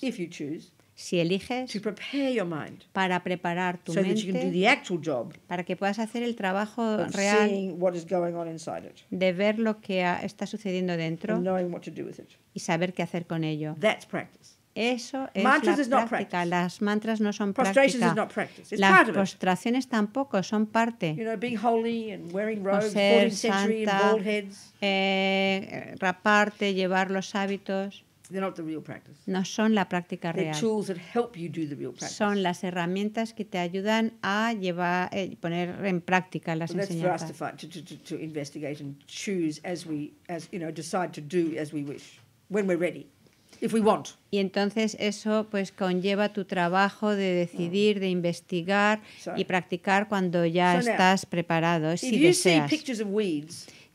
si eliges to prepare your mind, para preparar tu so mente that you can do the actual job, para que puedas hacer el trabajo real what is going on inside it, de ver lo que está sucediendo dentro and knowing what to do with it. y saber qué hacer con ello. That's practice. Eso es mantras la is not practice. Las mantras no son práctica. Las prostraciones tampoco son parte. You know, being holy and wearing robes, ser 14th century santa, and bald heads. Eh, raparte, llevar los hábitos. No son la práctica real. Son las herramientas que te ayudan a llevar, eh, poner en práctica las enseñanzas. Y entonces eso pues conlleva tu trabajo de mm. decidir, de investigar y practicar cuando ya estás preparado, si deseas.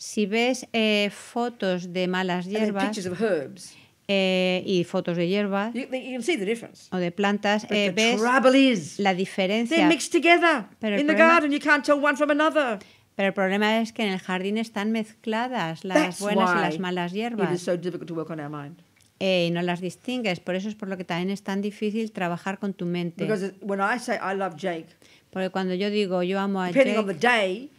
si ves eh, fotos de malas hierbas eh, y fotos de hierbas o de plantas, eh, ves la diferencia. Pero el problema es que en el jardín están mezcladas las buenas y las malas hierbas. Eh, y no las distingues, por eso es por lo que también es tan difícil trabajar con tu mente. porque cuando yo digo yo amo a Jake,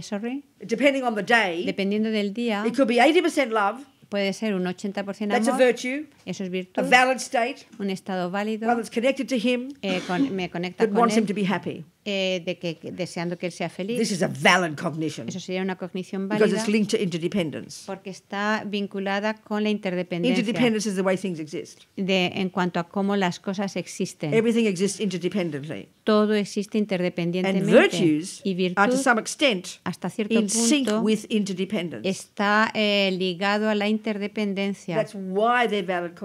sorry, dependiendo del día, it could be 80% love puede ser un 80% amor. That's a eso es virtud. A valid state, un estado válido. One connected to him, eh, con, me conecta that con wants él, him to be happy. Eh, de que, que, deseando que él sea feliz. This is a valid cognition. Eso sería una cognición válida. it's linked to interdependence. Porque está vinculada con la interdependencia. Interdependence is the way things exist. De, en cuanto a cómo las cosas existen. Everything exists interdependently. Todo existe interdependientemente. And virtues y virtud, are to some extent, hasta cierto in punto, sync with interdependence. está eh, ligado a la interdependencia. That's why they're valid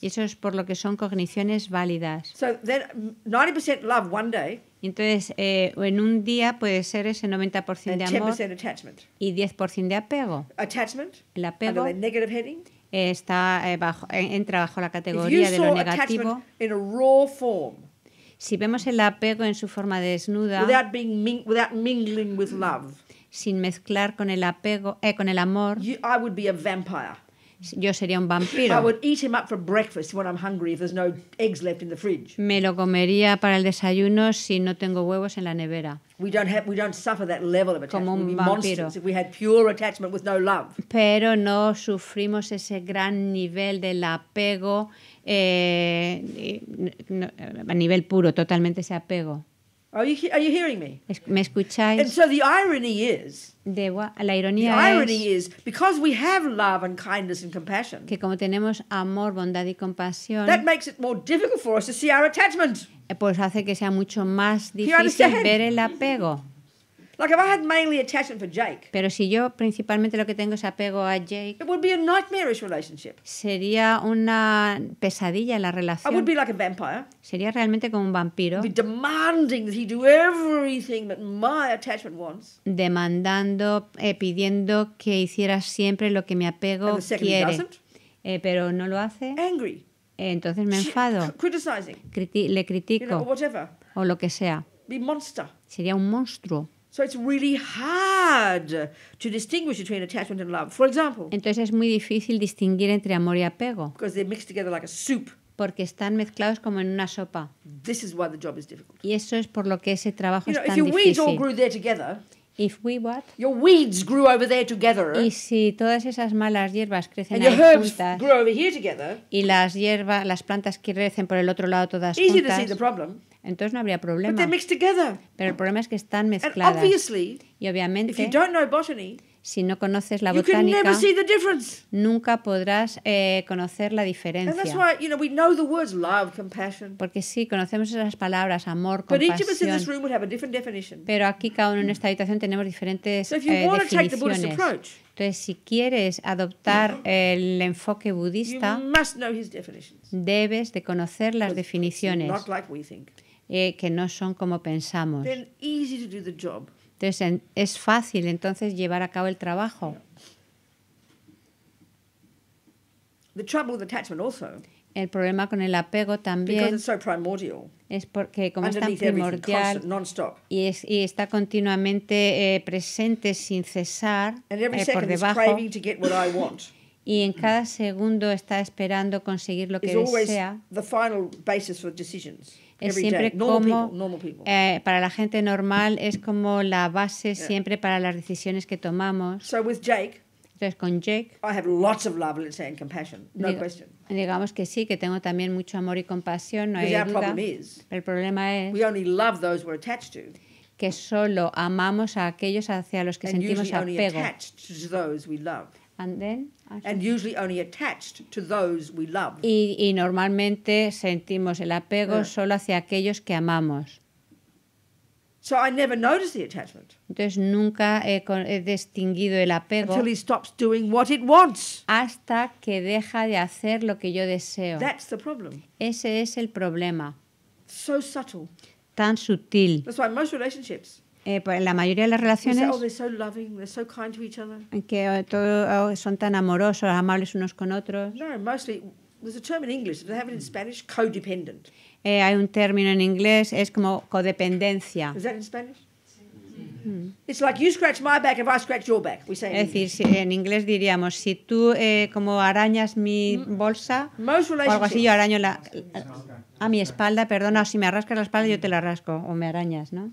y eso es por lo que son cogniciones válidas. entonces, eh, en un día puede ser ese 90% de amor y 10% de apego. el apego eh, está eh, bajo, entra bajo la categoría de lo negativo. si vemos el apego en su forma desnuda, sin mezclar con el apego, con el amor, I would be yo sería un vampiro. I would eat him up for breakfast when I'm hungry if there's no eggs left in the fridge. Me lo comería para el desayuno si no tengo huevos en la nevera. We don't have, we don't suffer that level of attachment. Como un vampiro. If we had pure attachment with no love. Pero no sufrimos ese gran nivel del apego eh, a nivel puro, totalmente ese apego. Are you, are you hearing me? ¿Me escucháis? And so the irony is, de, la ironía the irony es is, because we have love and kindness and compassion, que como tenemos amor, bondad y compasión, that makes it more difficult for us to see our attachment. Eh, pues hace que sea mucho más difícil ver el apego. Pero si yo principalmente lo que tengo es apego a Jake, sería una pesadilla la relación. Sería realmente como un vampiro demandando, pidiendo que hiciera siempre lo que mi apego quiere, eh, pero no lo hace, eh, entonces me enfado, le critico o lo que sea. Sería un monstruo. Entonces es muy difícil distinguir entre amor y apego. Porque están mezclados como en una sopa. This is is why the job difficult. Y eso es por lo que ese trabajo es tan difícil. If we what? Your weeds grew over there together. Y si todas esas malas hierbas crecen ahí juntas. Grew over here together, y las hierbas, las plantas que crecen por el otro lado todas juntas. Easy to see the problem. Entonces no habría problema. Pero el problema es que están mezcladas. y obviamente, si no conoces la botánica, nunca podrás eh, conocer la diferencia. Porque sí, conocemos esas palabras, amor, compasión. Pero aquí cada uno en esta habitación tenemos diferentes eh, definiciones. Entonces, si quieres adoptar el enfoque budista, debes de conocer las definiciones. pensamos. Eh, que no son como pensamos. Entonces es fácil entonces llevar a cabo el trabajo. El problema con el apego también es porque como es tan primordial y, está continuamente eh, presente sin cesar eh, por debajo y en cada segundo está esperando conseguir lo que desea. final es siempre como eh, para la gente normal es como la base siempre para las decisiones que tomamos. entonces con Jake, I have lots of love, and compassion, no Digamos que sí, que tengo también mucho amor y compasión, no hay duda. el problema es que solo amamos a aquellos hacia los que sentimos apego. And then, Ah, and usually only attached to those we love. Y, y, normalmente sentimos el apego yeah. solo hacia aquellos que amamos. So I never noticed the attachment. Entonces nunca he, he distinguido el apego Until he stops doing what it wants. hasta que deja de hacer lo que yo deseo. That's the problem. Ese es el problema. So subtle. Tan sutil. That's why most relationships eh, pues la mayoría de las relaciones oh, que oh, todos oh, son tan amorosos, amables unos con otros. hay un término en inglés, es como codependencia. Es decir, en inglés diríamos, si tú eh, como arañas mi mm. bolsa, o algo así, yo araño la, a mi espalda, perdona, si me rascas la espalda yo te la rasco, o me arañas, ¿no?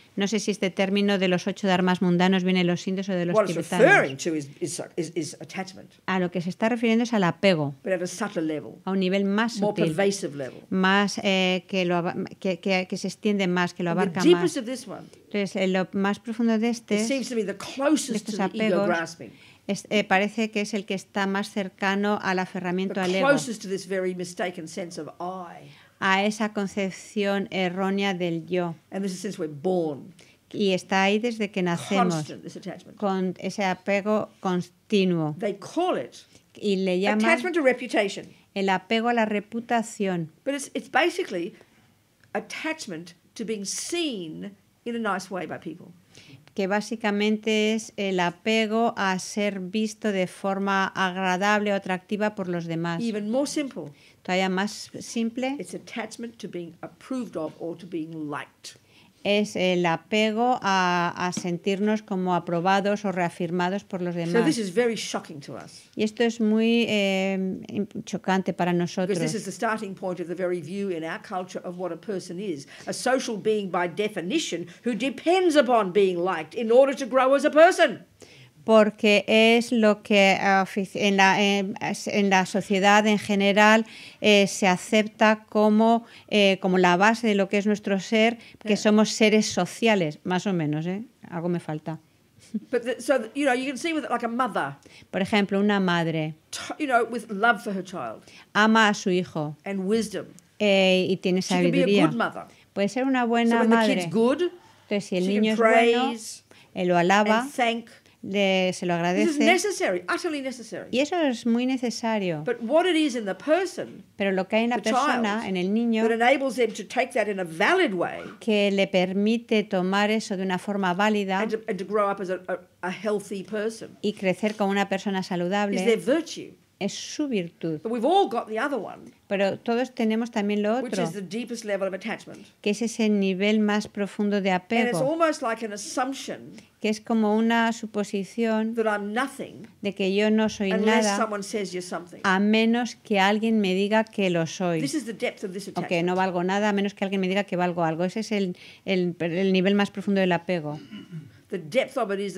No sé si este término de los ocho dharmas mundanos viene de los indios o de los tibetanos. A lo que se está refiriendo es al apego, a un nivel más sutil, más eh, que, lo, que, se extiende más, que lo abarca más. Entonces, eh, lo más profundo de este, estos apegos, es, eh, parece que es el que está más cercano al aferramiento al ego a esa concepción errónea del yo. Y está ahí desde que nacemos, con ese apego continuo. y le llaman el apego a la reputación. que básicamente es el apego a ser visto de forma agradable o atractiva por los demás más simple. It's attachment to being approved of or to being liked. Es el apego a, a sentirnos como aprobados o reafirmados por los demás. So this is very shocking to us. Y esto es muy eh, chocante para nosotros. Because this is the starting point of the very view in our culture of what a person is, a social being by definition who depends upon being liked in order to grow as a person porque es lo que eh, en la, eh, en la sociedad en general eh, se acepta como, como la base de lo que es nuestro ser, que somos seres sociales, más o menos, ¿eh? Algo me falta. Por ejemplo, una madre. Ama a su hijo. wisdom. y tiene sabiduría. Puede ser una buena madre. Entonces, si el niño es bueno, lo alaba se lo agradece. Y eso es muy necesario. Pero lo que hay en la persona, en el niño, que le permite tomar eso de una forma válida y crecer como una persona saludable, is su virtue es su virtud. Pero todos tenemos también lo otro, que es ese nivel más profundo de apego, que es como una suposición de que yo no soy nada a menos que alguien me diga que lo soy, o que no valgo nada a menos que alguien me diga que valgo algo. Ese es el, el, el nivel más profundo del apego. The depth of it is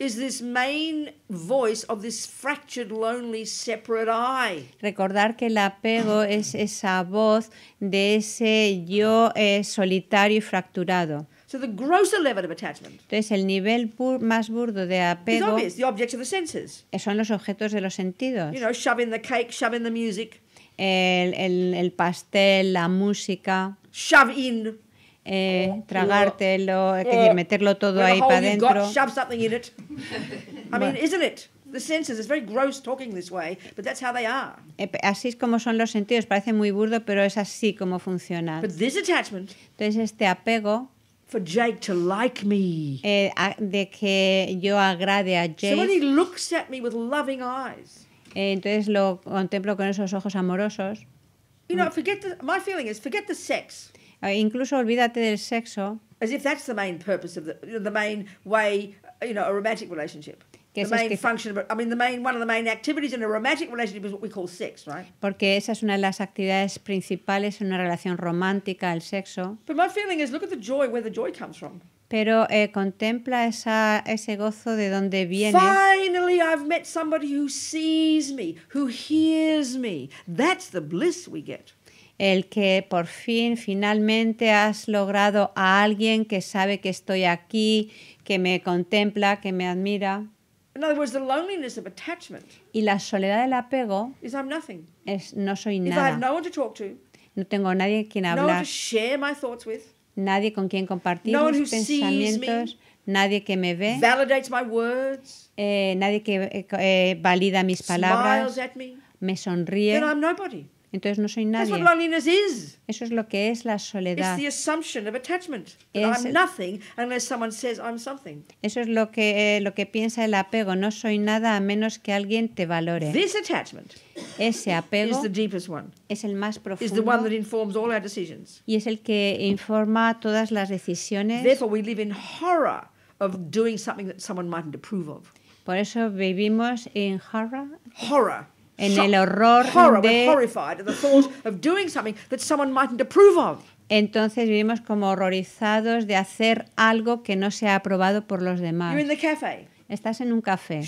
Recordar que el apego es esa voz de ese yo eh, solitario y fracturado. So the grosser level of attachment Entonces el nivel pur más burdo de apego obvious, the objects of the senses. Eh, son los objetos de los sentidos. You know, shove in the cake, shove in the music. El, el, el pastel, la música. Shove in eh, oh, tragártelo, es decir, uh, meterlo todo ahí para adentro. I mean, isn't it? The senses, it's very gross talking this way, but that's how they are. Eh, así es como son los sentidos, parece muy burdo, pero es así como funcionan. But this attachment, Entonces este apego for Jake to like me. Eh, de que yo agrade a Jake. So when he looks at me with loving eyes. Eh, entonces lo contemplo con esos ojos amorosos. You know, forget the, my feeling is forget the sex. Ah, incluso olvídate del sexo. As if that's the main purpose of the, the main way, you know, a romantic relationship. The main function, I mean, the main one of the main activities in a romantic relationship is what we call sex, right? Porque esa es una de las actividades principales en una relación romántica, el sexo. But my feeling is, look at the joy, where the joy comes from. Pero eh, contempla ese gozo de dónde viene. Finally, I've met somebody who sees me, who hears me. That's the bliss we get el que por fin, finalmente has logrado a alguien que sabe que estoy aquí, que me contempla, que me admira. Y la soledad del apego is es no soy nada. no tengo nadie quien hablar, nadie con quien compartir mis pensamientos, nadie que me ve, eh, nadie que eh, eh, valida mis palabras, me, sonríe, entonces no soy nadie. Eso es lo que es la soledad. assumption of attachment I'm I'm nothing unless someone says something. Eso es lo que, eh, lo que piensa el apego. No soy nada a menos que alguien te valore. This attachment Ese apego is the deepest one. es el más profundo. Is the one that informs all our decisions. Y es el que informa todas las decisiones. Therefore we live in horror of doing something that someone mightn't approve of. Por eso vivimos en horror. Horror en el horror de... Entonces vivimos como horrorizados de hacer algo que no sea aprobado por los demás. Estás en un café.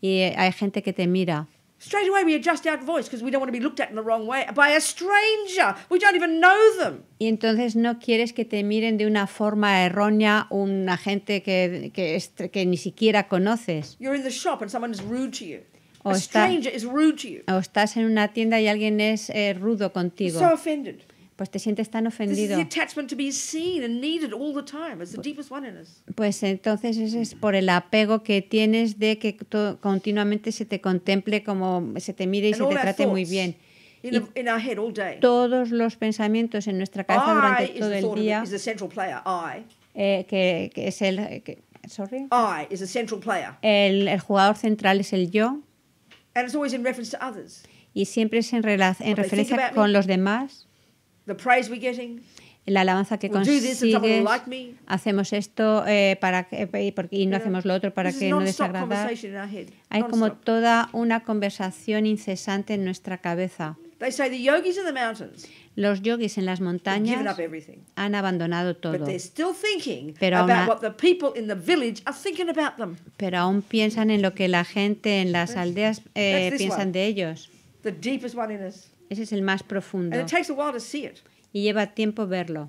Y hay gente que te mira. Straight away, we adjust our voice because we don't want to be looked at in the wrong way by a stranger. We don't even know them. Y entonces no quieres que te miren de una forma errónea una gente que, que, que ni siquiera conoces. You're in the shop and someone is rude to you. O, a está, stranger is rude to you. o estás en una tienda y alguien es eh, rudo contigo. You're so offended pues te sientes tan ofendido. Pues, pues entonces ese es por el apego que tienes de que continuamente se te contemple como se te mire y se te trate muy bien. todos los pensamientos en nuestra cabeza durante todo el día eh, que, que, es el El, el, jugador central es el yo y siempre es en, en referencia con los demás la alabanza que consigues, hacemos esto eh, para eh, y no hacemos lo otro para que no desagradar. Hay como toda una conversación incesante en nuestra cabeza. Los yogis en las montañas han abandonado todo. Pero aún, pero aún piensan en lo que la gente en las aldeas eh, piensan de ellos. Ese es el más profundo. Y lleva tiempo verlo.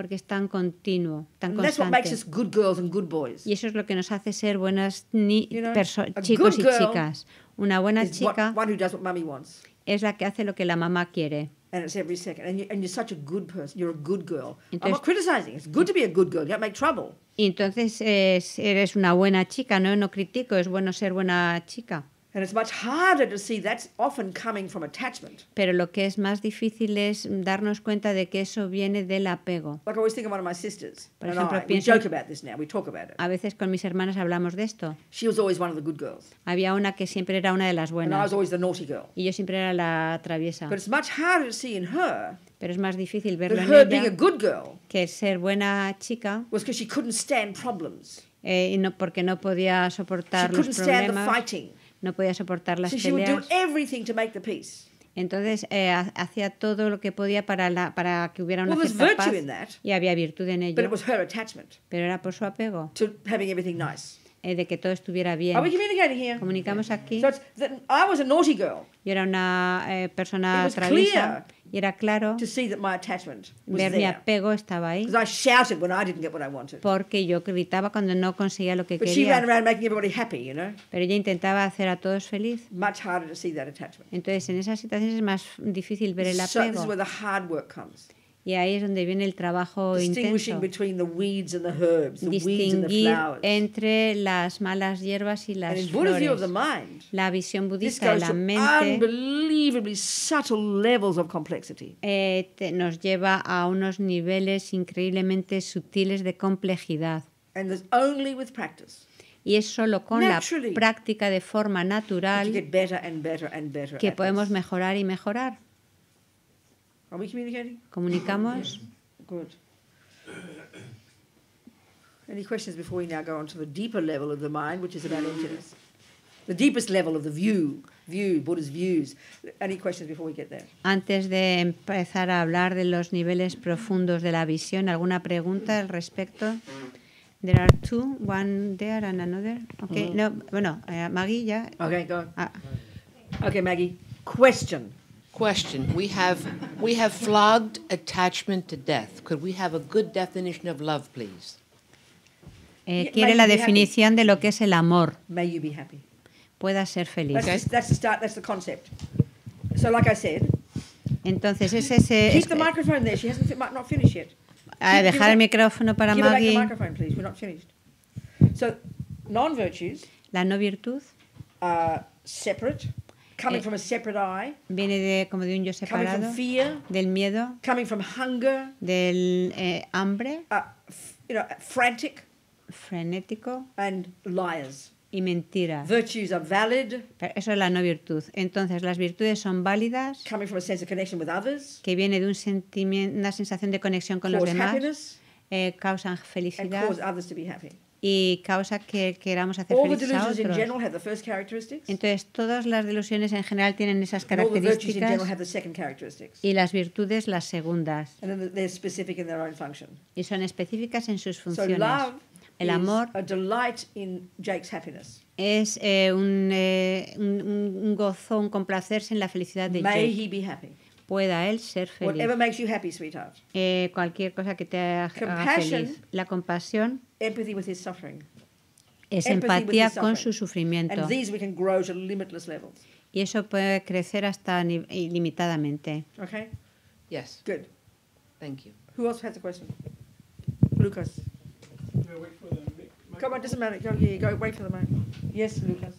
Porque es tan continuo. Y eso es lo que nos hace ser buenas chicos y chicas. Una buena chica es la que hace lo que la mamá quiere. Entonces eres una buena chica. No critico, es bueno ser buena chica. Pero lo que es más difícil es darnos cuenta de que eso viene del apego. Por ejemplo, A veces con mis hermanas hablamos de esto. Había una que siempre era una de las buenas. Y yo siempre era la traviesa. Pero es más difícil verla en ella que ser buena chica. Eh, porque no podía soportar los problemas no podía soportar las peleas. Entonces eh, hacía todo lo que podía para, la, para que hubiera una paz. y había virtud en ello. pero era por su apego. Eh, de que todo estuviera bien. Comunicamos aquí. y Yo era una eh, persona traviesa. Y era claro ver mi apego estaba ahí. Porque yo gritaba cuando no conseguía lo que quería. Pero ella intentaba hacer a todos feliz. Entonces en esas situaciones es más difícil ver el apego. Y ahí es donde viene el trabajo intenso. Distinguir entre las malas hierbas y las flores. la visión budista de la mente eh, nos lleva a unos niveles increíblemente sutiles de complejidad. Y es solo con la práctica de forma natural que podemos mejorar y mejorar. Are we communicating? ¿Comunicamos? Good. Any questions before we now go on to the deeper level of the mind, which is about emptiness? The deepest level of the view, view, Buddha's views. Any questions before we get there? Antes de empezar a hablar de los niveles profundos de la visión, ¿alguna pregunta al respecto? There are two, one there and another. Okay, mm -hmm. no, bueno, uh, Maggie, ya. Yeah. Okay, go ah. Okay, Maggie. Question. Question: We have we have flogged attachment to death. Could we have a good definition of love, please? Eh, quiere la definición de lo que es el amor. May you be happy. Pueda ser feliz. Okay. That's the start. That's the concept. So, like I said. Entonces es ese. Eh, keep the microphone there. She hasn't might not finish yet. A ah, dejar el micrófono para keep Maggie. Keep the microphone, please. We're not finished. So, non-virtues. La no virtud. Uh, separate coming eh, from a separate eye, viene de, como de un yo separado, coming from fear, del miedo, coming from hunger, del eh, hambre, uh, you know, frantic, frenético, and liars. Y mentira. Virtues are valid, Pero eso es la no virtud. Entonces, las virtudes son válidas, coming from a sense of connection with others, que viene de un sentimiento, una sensación de conexión con los demás, happiness, eh, causan felicidad and cause others to be happy y causa que queramos hacer feliz a otros. Entonces, todas las delusiones en general tienen esas características y las virtudes las segundas. Y son específicas en sus funciones. El amor es un, gozón un, gozo, complacerse en la felicidad de Jake pueda él ser feliz. Whatever makes you happy, sweetheart. Eh, cualquier cosa que te haga feliz. La compasión. Empathy with his suffering. Es empatía con su sufrimiento. And these we can grow to limitless levels. Y eso puede crecer hasta ilimitadamente. Okay. Yes. Good. Thank you. Who else has a question? Lucas. Come on, doesn't matter. Go, yeah, go wait for the mic. Yes, Lucas.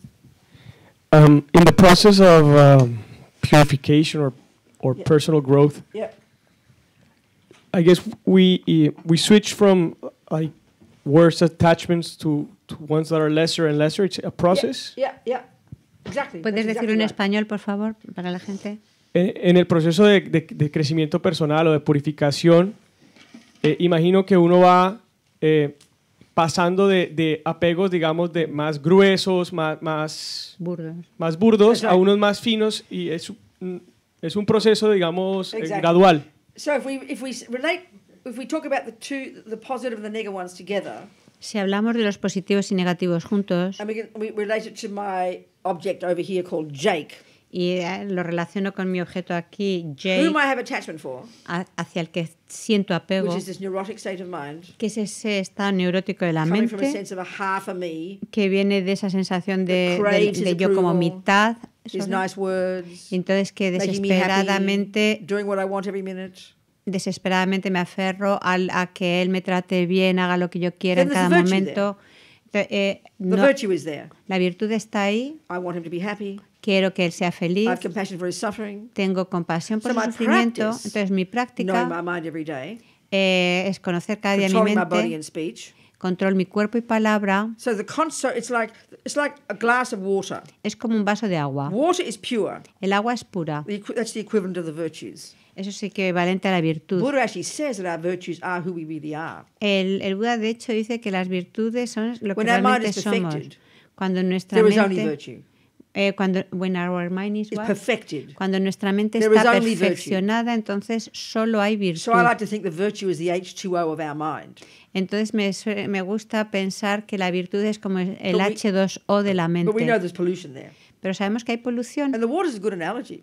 Um, in the process of um, purification or or yeah. personal growth. Yeah. I guess we eh, we switch from like worse attachments to, to ones that are lesser and lesser. It's a process. Yeah, yeah. yeah. Exactly. ¿Puedes That's decirlo exactly en español, por favor, para la gente? En, en el proceso de, de, de, crecimiento personal o de purificación, eh, imagino que uno va eh, pasando de, de, apegos, digamos, de más gruesos, más, más burdos, más burdos a unos más finos y es es un proceso, digamos, eh, exactly. gradual. So if we, if we relate, if we talk about the two, the positive and the negative ones together. Si hablamos de los positivos y negativos juntos. And we, can, we relate it to my object over here called Jake y eh, lo relaciono con mi objeto aquí, J, hacia el que siento apego, que es ese estado neurótico de la mente, que viene de esa sensación de, yo como mitad, entonces que desesperadamente desesperadamente me aferro a que él me trate bien, haga lo que yo quiera en cada momento. Eh, la virtud está ahí. Quiero que él sea feliz. Tengo compasión por su sufrimiento. Entonces, mi práctica eh, es conocer cada día mi mente, speech, control mi cuerpo y palabra. Es como un vaso de agua. El agua es pura. Eso es equivalente a la virtud. El, Buda, de hecho, dice que las virtudes son lo que realmente somos. Cuando nuestra mente eh, cuando our mind is perfected. Cuando nuestra mente está perfeccionada, entonces solo hay virtud. Entonces me, me, gusta pensar que la virtud es como el H2O de la mente. Pero sabemos que hay polución. And the is a good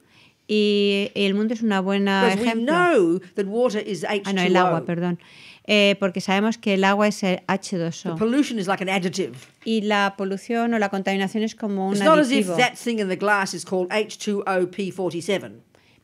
Y, el mundo es una buena ejemplo. Ah, no, el agua, perdón eh, porque sabemos que el agua es el H2O. pollution is like an additive. Y la polución o la contaminación es como un It's not as if aditivo. that thing in the glass is called H2OP47.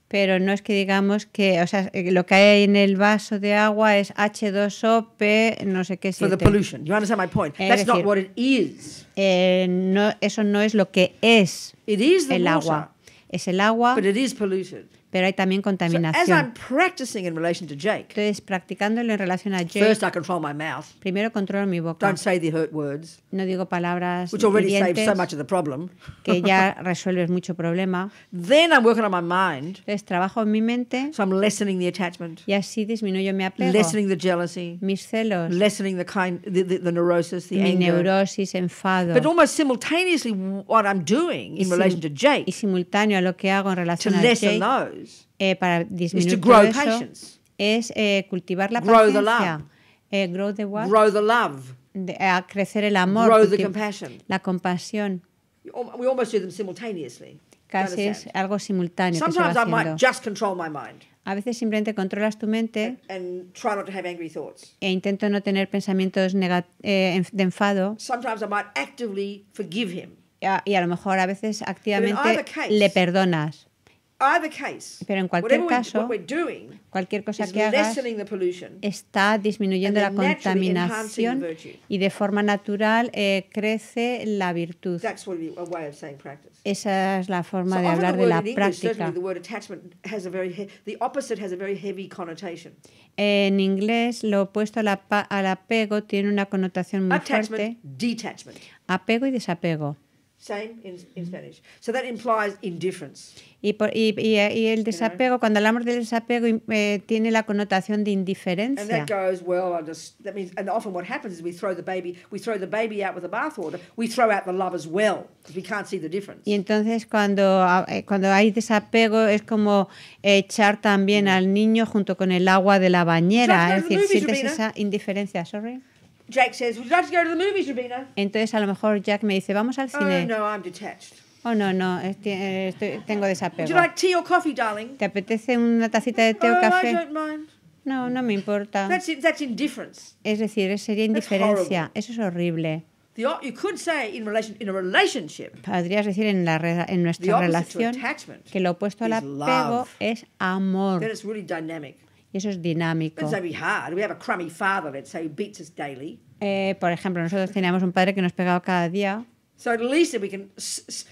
Pero no es que digamos que, o sea, eh, lo que hay en el vaso de agua es h 2 o P, no sé qué siete. For the pollution. You understand my point? Es That's not what it is. Eh, no, eso no es lo que es It is the el water, agua. Es el agua, but it is polluted pero hay también contaminación. So as I'm practicing in relation to Jake, Entonces, practicándolo en relación a Jake, first I control my mouth. primero controlo mi boca. Don't say the hurt words, no digo palabras which already saves so much of the problem. que ya resuelves mucho problema. Then I'm working on my mind. Entonces, trabajo en mi mente. So I'm lessening the attachment. Y así disminuyo mi apego. Lessening the jealousy. Mis celos. Lessening the, kind, the, the, the neurosis, the mi anger. neurosis, enfado. But almost simultaneously what I'm doing in relation to Jake. Y simultáneo a lo que hago en relación to a Jake. Those. Eh, para disminuir todo eso es eh, cultivar la paciencia, grow the eh, Grow the love. a crecer el amor, grow la compasión. Casi es algo simultáneo. A veces simplemente controlas tu mente e intento no tener pensamientos de enfado. Y a, lo mejor a veces activamente le perdonas. Pero en cualquier caso, cualquier cosa que hagas está disminuyendo la contaminación y de forma natural eh, crece la virtud. Esa es la forma de hablar de la práctica. En inglés, lo opuesto al apego tiene una connotación muy fuerte. Apego y desapego. Same in, in Spanish. So that implies indifference. Y, y, y, el desapego, cuando hablamos del desapego, eh, tiene la connotación de indiferencia. And that goes, well, I just, that means, and often what happens is we throw the baby, we throw the baby out with the bathwater, we throw out the love as well, because we can't see the difference. Y entonces cuando, eh, cuando hay desapego es como echar también mm. al niño junto con el agua de la bañera, es decir, sientes esa indiferencia, sorry. Jack says, like go to the movies, Entonces a lo mejor Jack me dice, vamos al oh, cine. Oh, no, I'm detached. Oh, no, no, eh, tengo desapego. ¿Te apetece una tacita de té o oh, café? No, no me importa. That's, Es decir, sería indiferencia. Eso es horrible. Podrías decir en, nuestra relación que lo opuesto al apego es amor. Y eso es dinámico. Eh, por ejemplo, nosotros teníamos un padre que nos pegaba cada día. So at least we can,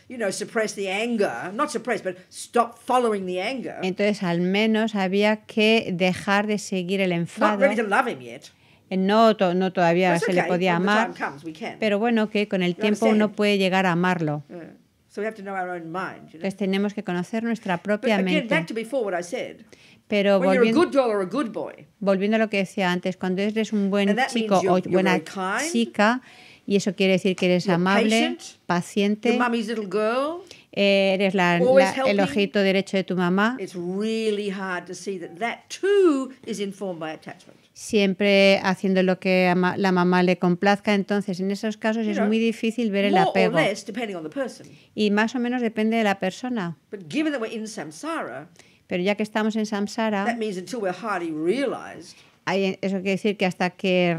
you know, suppress the anger, not suppress, but stop following the anger. Entonces al menos había que dejar de seguir el enfado. Not ready to love him yet. Eh, no, to, no todavía That's se okay. le podía amar, comes, pero bueno, que con el you tiempo understand? uno puede llegar a amarlo. Yeah. So we have to know our own mind, you know? Entonces tenemos que conocer nuestra propia But, mente. Again, back to before what I said. Pero volviendo, a volviendo a lo que decía antes, cuando eres un buen chico o buena chica, y eso quiere decir que eres amable, paciente, eh, eres la, el ojito derecho de tu mamá. Siempre haciendo lo que la mamá le complazca, entonces en esos casos es muy difícil ver el apego. y más o menos depende de la persona. Pero ya que estamos en samsara, eso quiere decir que hasta que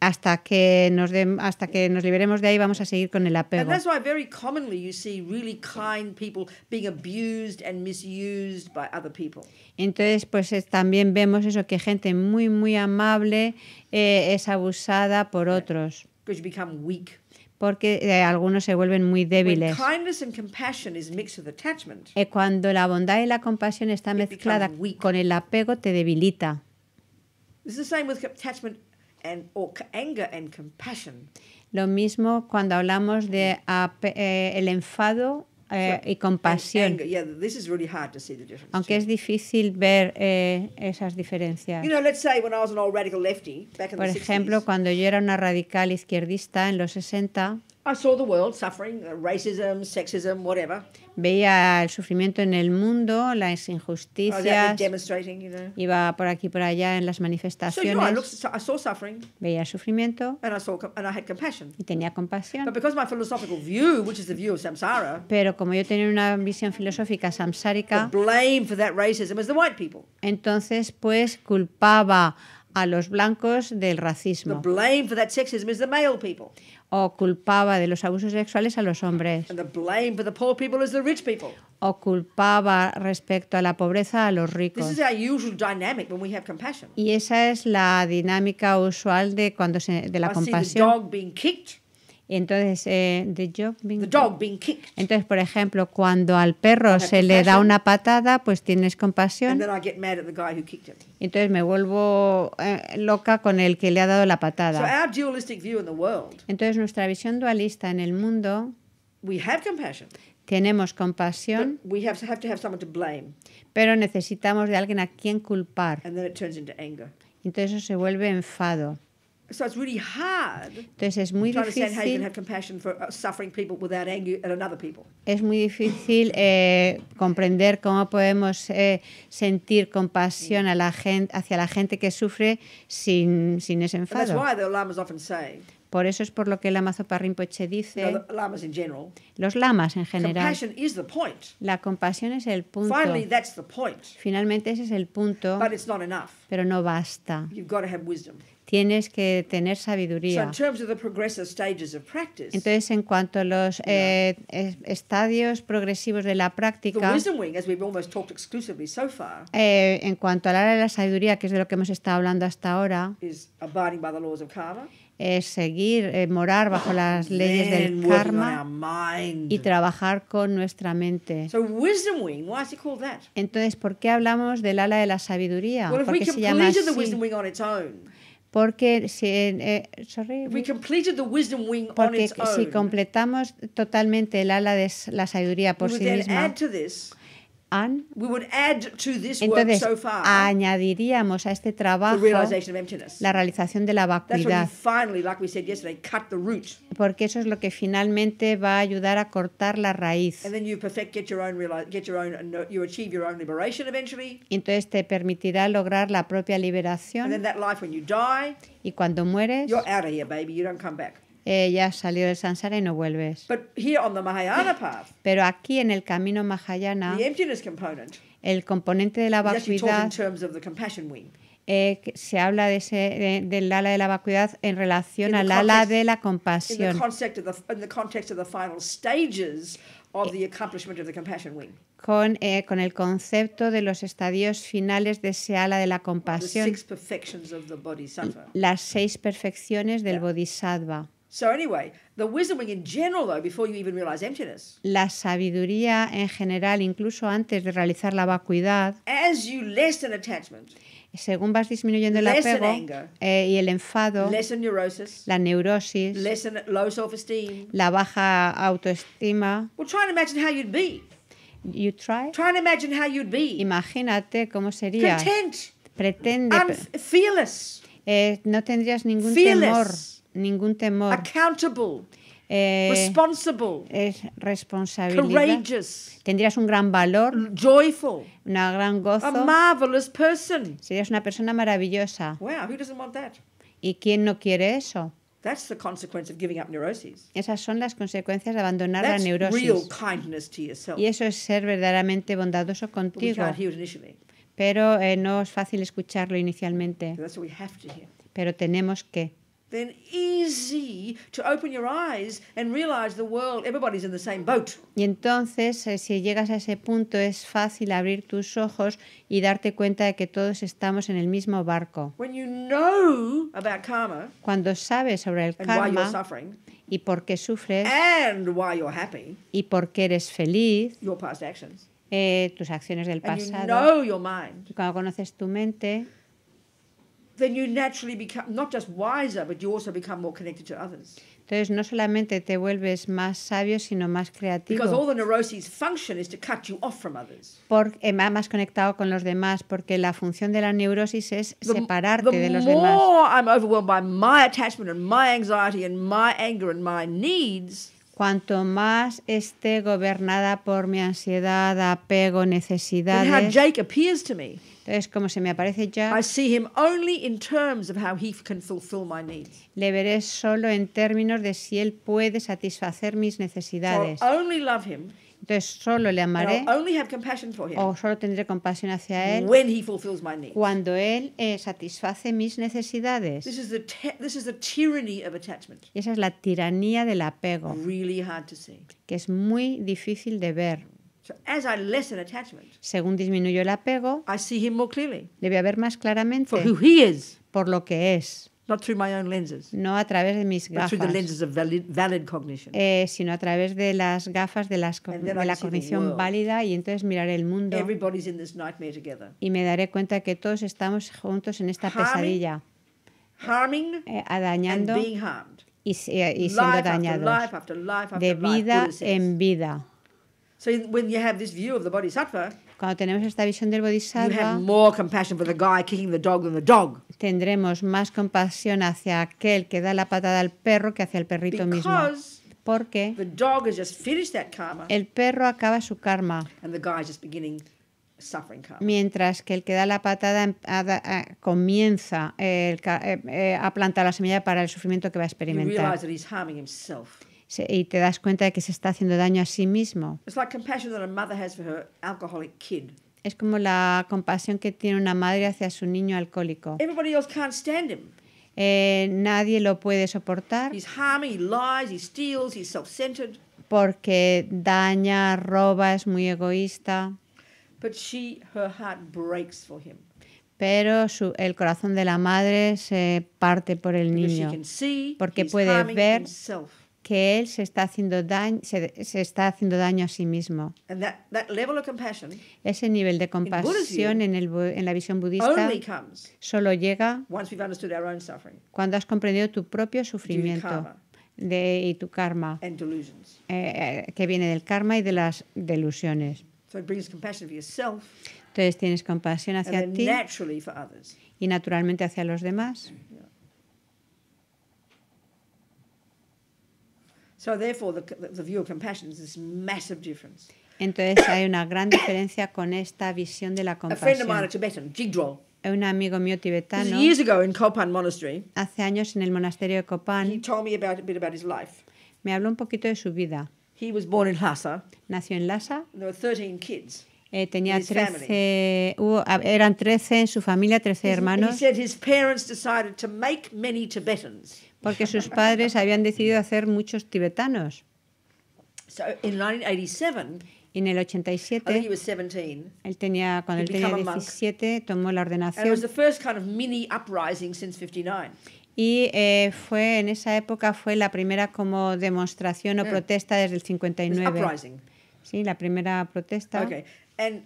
hasta que nos hasta que nos liberemos de ahí vamos a seguir con el apego. Entonces pues también vemos eso que gente muy muy amable eh, es abusada por otros porque eh, algunos se vuelven muy débiles. Eh, cuando la bondad y la compasión están mezcladas con el apego, te debilita. Lo mismo cuando hablamos de mm. eh, el enfado eh, y compasión. Aunque es difícil ver eh, esas diferencias. Por ejemplo, cuando yo era una radical izquierdista en los 60, I saw the world suffering, uh, racism, sexism, whatever. Veía el sufrimiento en el mundo, las oh, injusticias. You know. Iba por aquí por allá en las manifestaciones. So, you know, I looked, so I saw suffering, veía el sufrimiento. And I saw, and I had compassion. Y tenía compasión. But because my philosophical view, which is the view of samsara, Pero como yo tenía una visión filosófica samsárica, for that racism the white people. entonces pues culpaba a los blancos del racismo. O culpaba de los abusos sexuales a los hombres. O culpaba respecto a la pobreza a los ricos. Y esa es la dinámica usual de cuando de la compasión entonces, eh, the, dog being kicked. Entonces, por ejemplo, cuando al perro se le da una patada, pues tienes compasión. entonces me vuelvo eh, loca con el que le ha dado la patada. entonces, nuestra visión dualista en el mundo. tenemos compasión. Pero necesitamos de alguien a quien culpar. Entonces eso se vuelve enfado. Entonces es muy difícil. Uh, es muy difícil eh, comprender cómo podemos eh, sentir compasión a la gente, hacia la gente que sufre sin, sin ese enfado. Por eso es por lo que el Amazonpa Rinpoche dice, los lamas en general, la compasión es el punto. Finalmente ese es el punto, pero no basta. tienes que tener sabiduría. Entonces, en cuanto a los eh, estadios progresivos de la práctica, eh, en cuanto al área de la sabiduría, que es de lo que hemos estado hablando hasta ahora, es seguir, eh, morar bajo ah, las leyes del karma y trabajar con nuestra mente. Entonces, ¿por qué hablamos del ala de la sabiduría? ¿Por se llama así? Porque si, eh, porque si completamos totalmente el ala de la sabiduría por sí misma, entonces añadiríamos a este trabajo la realización de la vacuidad porque eso es lo que finalmente va a ayudar a cortar la raíz entonces te permitirá lograr la propia liberación y cuando mueres ya salió del samsara y no vuelves. Pero aquí en el camino Mahayana, el componente de la vacuidad eh, se habla de del ala de la vacuidad en relación al ala de la compasión, con, el concepto de los estadios finales de ese ala de la compasión, las seis perfecciones del bodhisattva. La sabiduría en general, incluso antes de realizar la vacuidad, as you lessen attachment, según vas disminuyendo el apego eh, y el enfado, neurosis, la neurosis, low la baja autoestima, well, try and imagine how you'd be. You try. Try and imagine how you'd be. Imagínate cómo serías. Pretende. Eh, no tendrías ningún Fearless. temor ningún temor. Accountable. Eh, responsible, es responsabilidad. Courageous, tendrías un gran valor. Joyful. Una gran gozo. A marvelous person. Serías una persona maravillosa. Wow, who doesn't want that? ¿Y quién no quiere eso? That's the consequence of giving up neuroses. Esas son las consecuencias de abandonar That's la neurosis. Real kindness to yourself. Y eso es ser verdaderamente bondadoso contigo. But we hear it initially. Pero eh, no es fácil escucharlo inicialmente. So that's what we have to hear. Pero tenemos que y entonces, eh, si llegas a ese punto, es fácil abrir tus ojos y darte cuenta de que todos estamos en el mismo barco. Cuando sabes sobre el karma y por qué sufres y por qué eres feliz, eh, tus acciones del pasado, cuando conoces tu mente, then you naturally become not just wiser, but you also become more connected to others. Entonces no solamente te vuelves más sabio, sino más creativo. Because the neuroses function is to cut you off from others. Porque eh, más conectado con los demás, porque la función de la neurosis es separarte the, the de los demás. The I'm overwhelmed by my attachment and my anxiety and my anger and my needs. cuanto más esté gobernada por mi ansiedad, apego, necesidades, entonces, como se me aparece ya, le veré solo en términos de si él puede satisfacer mis necesidades. Entonces, solo le amaré o solo tendré compasión hacia él cuando él eh, satisface mis necesidades. esa es la tiranía del apego, que es muy difícil de ver. Según disminuyo el apego, I le voy a ver más claramente por lo que es, no a través de mis gafas, eh, sino a través de las gafas de, de la cognición válida y entonces miraré el mundo y me daré cuenta que todos estamos juntos en esta pesadilla, eh, dañando eh, y, siendo dañados, de vida en vida cuando tenemos esta visión del bodhisattva, Tendremos más compasión hacia aquel que da la patada al perro que hacia el perrito mismo. Porque el perro acaba su karma. Mientras que el que da la patada em, comienza eh, eh, a plantar la semilla para el sufrimiento que va a experimentar y te das cuenta de que se está haciendo daño a sí mismo. Es como la compasión que tiene una madre hacia su niño alcohólico. Eh, nadie lo puede soportar. Porque daña, roba, es muy egoísta. Pero su, el corazón de la madre se parte por el niño. porque puede ver que él se está haciendo daño, se, está haciendo daño a sí mismo. Ese nivel de compasión en, la visión budista solo llega cuando has comprendido tu propio sufrimiento de, y tu karma, eh, eh, que viene del karma y de las delusiones. Entonces tienes compasión hacia ti y naturalmente hacia los demás. So therefore, the, view of compassion is massive difference. Entonces hay una gran diferencia con esta visión de la compasión. Un amigo mío tibetano, hace años en el monasterio de he me habló un poquito de su vida. Nació en Lhasa, eh, tenía eran 13 en su familia, 13 hermanos porque sus padres habían decidido hacer muchos tibetanos. en el 87, él tenía, cuando él tenía 17, tomó la ordenación. Y eh, fue en esa época fue la primera como demostración o mm. protesta desde el 59. Sí, la primera protesta. Okay. And,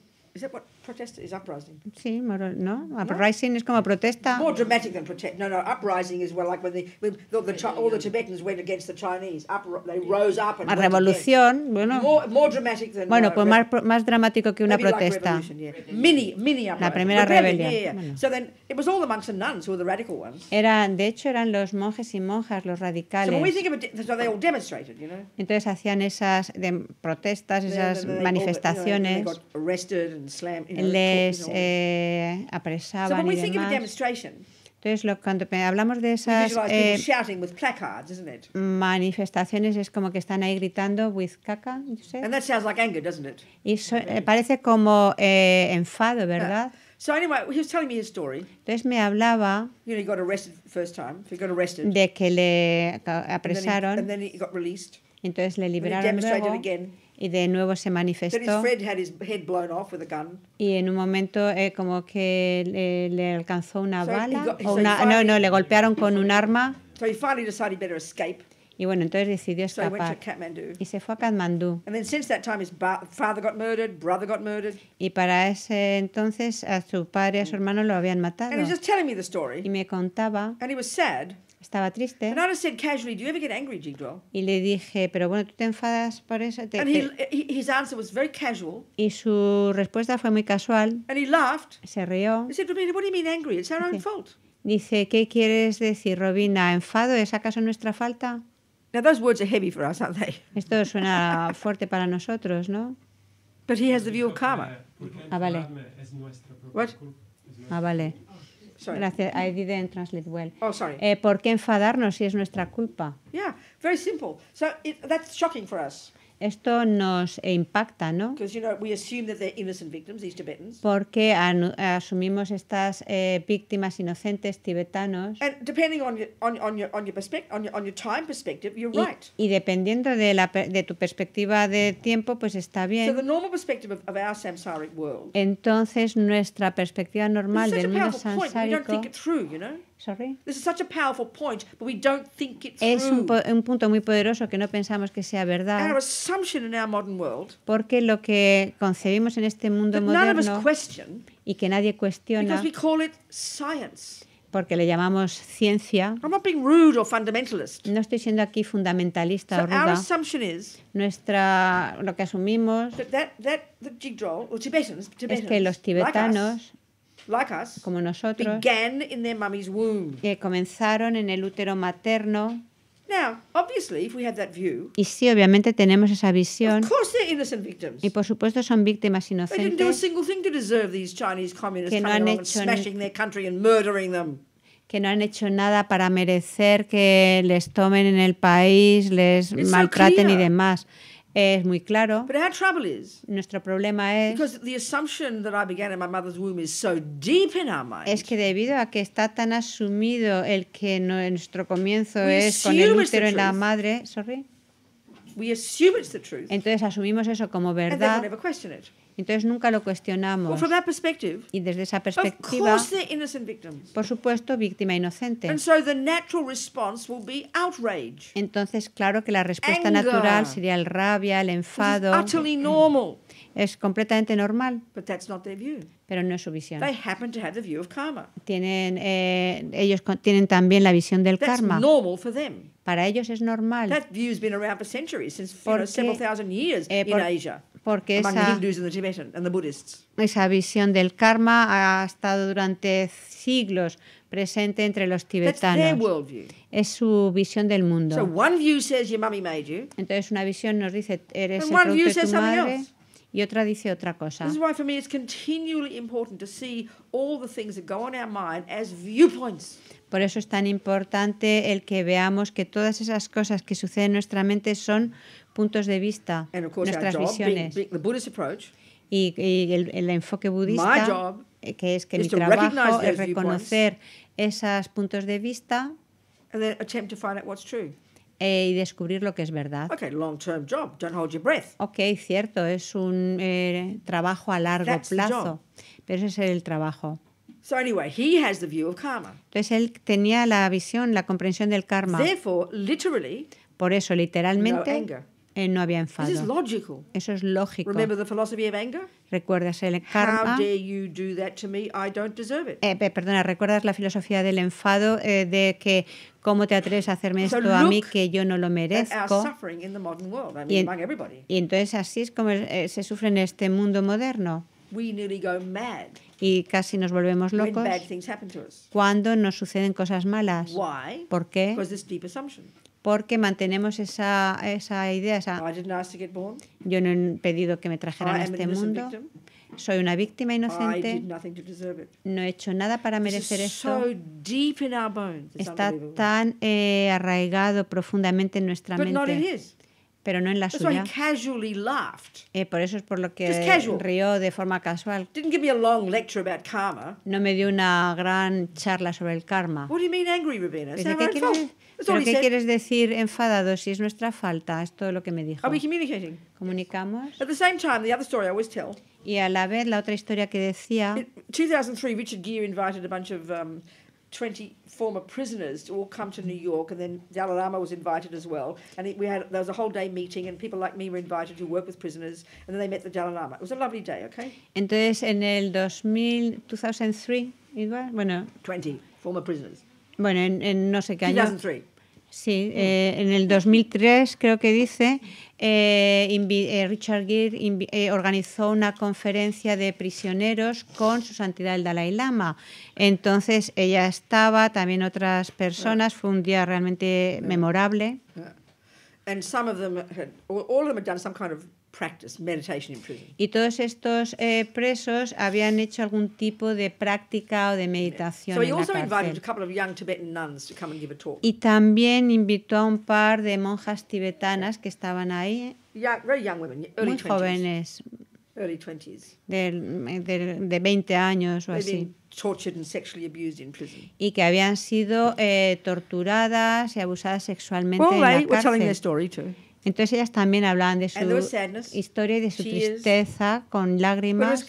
protest is uprising. Sí, no? Uprising no? es como protesta. More dramatic than protest. No, no, uprising is well like when, the, when the, the, all the Tibetans went against the Chinese. Up, they rose up and La revolución, bueno. More, more dramatic than, bueno, uh, pues más, más dramático que una protesta. Like yeah. Mini, mini uprising. La primera rebelión. Yeah, yeah. bueno. So then it was all the monks and nuns who were the radical ones. Eran, de hecho, eran los monjes y monjas los radicales. So when we think of it, so they all demonstrated, you know. Entonces hacían esas de, protestas, esas manifestaciones les eh, apresaban. entonces, cuando hablamos de esas eh, manifestaciones, es como que están ahí gritando with caca. Like anger, y so, eh, parece como enfado, ¿verdad? me Entonces me hablaba de que le apresaron. And Entonces le liberaron luego y de nuevo se manifestó. Y en un momento eh, como que le, alcanzó una bala, o no, no, le golpearon con un arma. y bueno, entonces decidió escapar. y se fue a Katmandú. Y para ese entonces a su padre y a su hermano lo habían matado. y me contaba. Estaba triste. And I said casually, "Do you ever get angry, Jigdral?" Y le dije, pero bueno, tú te enfadas por eso. Te, and he, he, his answer was very casual. Y su respuesta fue muy casual. And he laughed. Se rió. He said, "What do you mean angry? It's our own fault." Dice, ¿qué quieres decir, Robina? ¿Enfado? ¿Es acaso nuestra falta? Now those words are heavy for us, aren't they? Esto suena fuerte para nosotros, ¿no? But he has the view of karma. Ah, vale. What? Ah, vale. Sorry. Gracias, I didn't translate well. Oh, sorry. Eh, ¿Por qué enfadarnos si es nuestra culpa? Yeah, very simple. So it, that's shocking for us esto nos impacta, ¿no? Porque asumimos estas eh, víctimas inocentes tibetanos. Y dependiendo de, la, de tu perspectiva de tiempo, pues está bien. Entonces, nuestra perspectiva normal del mundo samsárico Sorry. This is such a powerful point, but we don't think it's true. Es un, un, punto muy poderoso que no pensamos que sea verdad. our assumption in our modern world, porque lo que concebimos en este mundo moderno question, y que nadie cuestiona we call it science. porque le llamamos ciencia. I'm not being rude or fundamentalist. No estoy siendo aquí fundamentalista so o ruda. Our assumption is Nuestra, lo que asumimos that, that, that the Jigdrol, or Tibetans, Tibetans, es que los tibetanos like us, like us, como nosotros, began in womb. que comenzaron en el útero materno. Now, obviously, if we that view, y sí, obviamente tenemos esa visión. victims. Y por supuesto son víctimas inocentes. que no han hecho nada para merecer que les tomen en el país, les maltraten y demás es muy claro. Nuestro problema es es que debido a que está tan asumido el que nuestro comienzo es con el útero en la madre, entonces asumimos eso como verdad entonces nunca lo cuestionamos. Well, y desde esa perspectiva, por supuesto, víctima inocente. And so the natural response will be outrage. Entonces, claro que la respuesta Anger. natural sería el rabia, el enfado. Mm. Es completamente normal. But that's not their view. Pero no es su visión. They happen to have the view of karma. Tienen, eh, ellos tienen también la visión del that's karma. Normal for them. Para ellos es normal. That view has been around for centuries, since, Porque, several thousand years eh, por, in Asia porque esa, esa visión del karma ha estado durante siglos presente entre los tibetanos. Es su visión del mundo. Entonces una visión nos dice, eres el producto de tu madre, y otra dice otra cosa. Por eso es tan importante el que veamos que todas esas cosas que suceden en nuestra mente son puntos de vista, nuestras visiones. y, el, enfoque budista, eh, que es que mi trabajo es reconocer esos puntos de vista eh, y descubrir lo que es verdad. Okay, long term job. Don't hold your breath. Ok, cierto, es un eh, trabajo a largo plazo, pero ese es el trabajo. Entonces él tenía la visión, la comprensión del karma. Por eso, literalmente, eh, no había enfado. Eso es lógico. ¿Recuerdas el perdona, ¿recuerdas la filosofía del enfado eh, de que cómo te atreves a hacerme esto a mí que yo no lo merezco? y, entonces así es como eh, se sufre en este mundo moderno. y casi nos volvemos locos cuando nos suceden cosas malas. ¿Por qué? porque mantenemos esa, esa idea. Esa, yo no he pedido que me trajeran a este mundo. Soy una víctima inocente. No he hecho nada para merecer esto. Está tan eh, arraigado profundamente en nuestra mente pero no en la suya. Eh, por eso es por lo que rió de forma casual. No me dio una gran charla sobre el karma. Pues ¿Qué, ¿Qué, ¿Pero qué quieres decir enfadado si es nuestra falta? Es todo lo que me dijo. Comunicamos. At the same time, the other story I always tell. Y a la vez la otra historia que decía. In 2003, Richard Gere invited a bunch of um, 20 former prisoners to all come to New York, and then Dalai Lama was invited as well. And we had there was a whole day meeting, and people like me were invited to work with prisoners, and then they met the Dalai Lama. It was a lovely day, okay? Entonces, en el 2000, 2003, igual, bueno. 20 former prisoners bueno, en, no sé qué año. 2003. Sí, eh, en el 2003 creo que dice, eh, eh, Richard Gere organizó una conferencia de prisioneros con su santidad el Dalai Lama. Entonces ella estaba, también otras personas, fue un día realmente memorable. Y algunos de ellos, y todos estos eh, presos habían hecho algún tipo de práctica o de meditación. en la cárcel. Y también invitó a un par de monjas tibetanas que estaban ahí. muy jóvenes. De, 20 años o así. Y que habían sido eh, torturadas y abusadas sexualmente en la cárcel. Entonces ellas también hablaban de su historia y de su tristeza con lágrimas.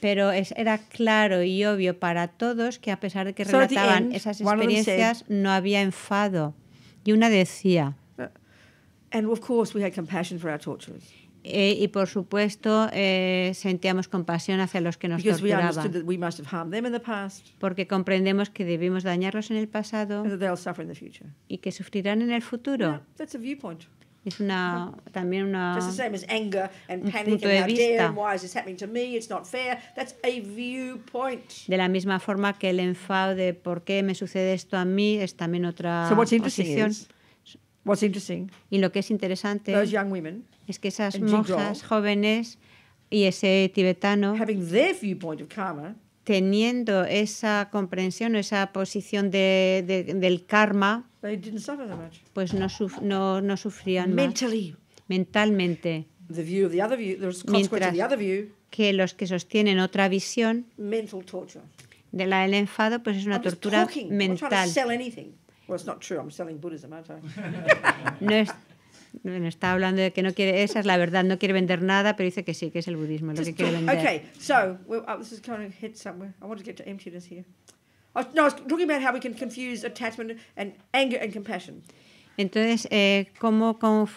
Pero era claro y obvio para todos que a pesar de que relataban esas experiencias, no había enfado. Y una decía. Eh, y por supuesto eh, sentíamos compasión hacia los que nos torturaban porque comprendemos que debimos dañarlos en el pasado y que sufrirán en el futuro es una también una de la misma forma que el enfado de por qué me sucede esto a mí es también otra posición. What's interesting y lo que es interesante es que esas monjas jóvenes y ese tibetano teniendo esa comprensión, o esa posición de, del karma, pues no, sufrían mentalmente. Mientras que los que sostienen otra visión de la del enfado, pues es una tortura mental it's not true. I'm selling Buddhism, no es, está hablando de que no quiere, esa es la verdad, no quiere vender nada, pero dice que sí, que es el budismo lo que quiere vender. Okay, so this is kind of hit somewhere. I want to get to emptiness here. I, no, I was talking about how we can confuse attachment and anger and compassion. Entonces, eh, ¿cómo, ¿cómo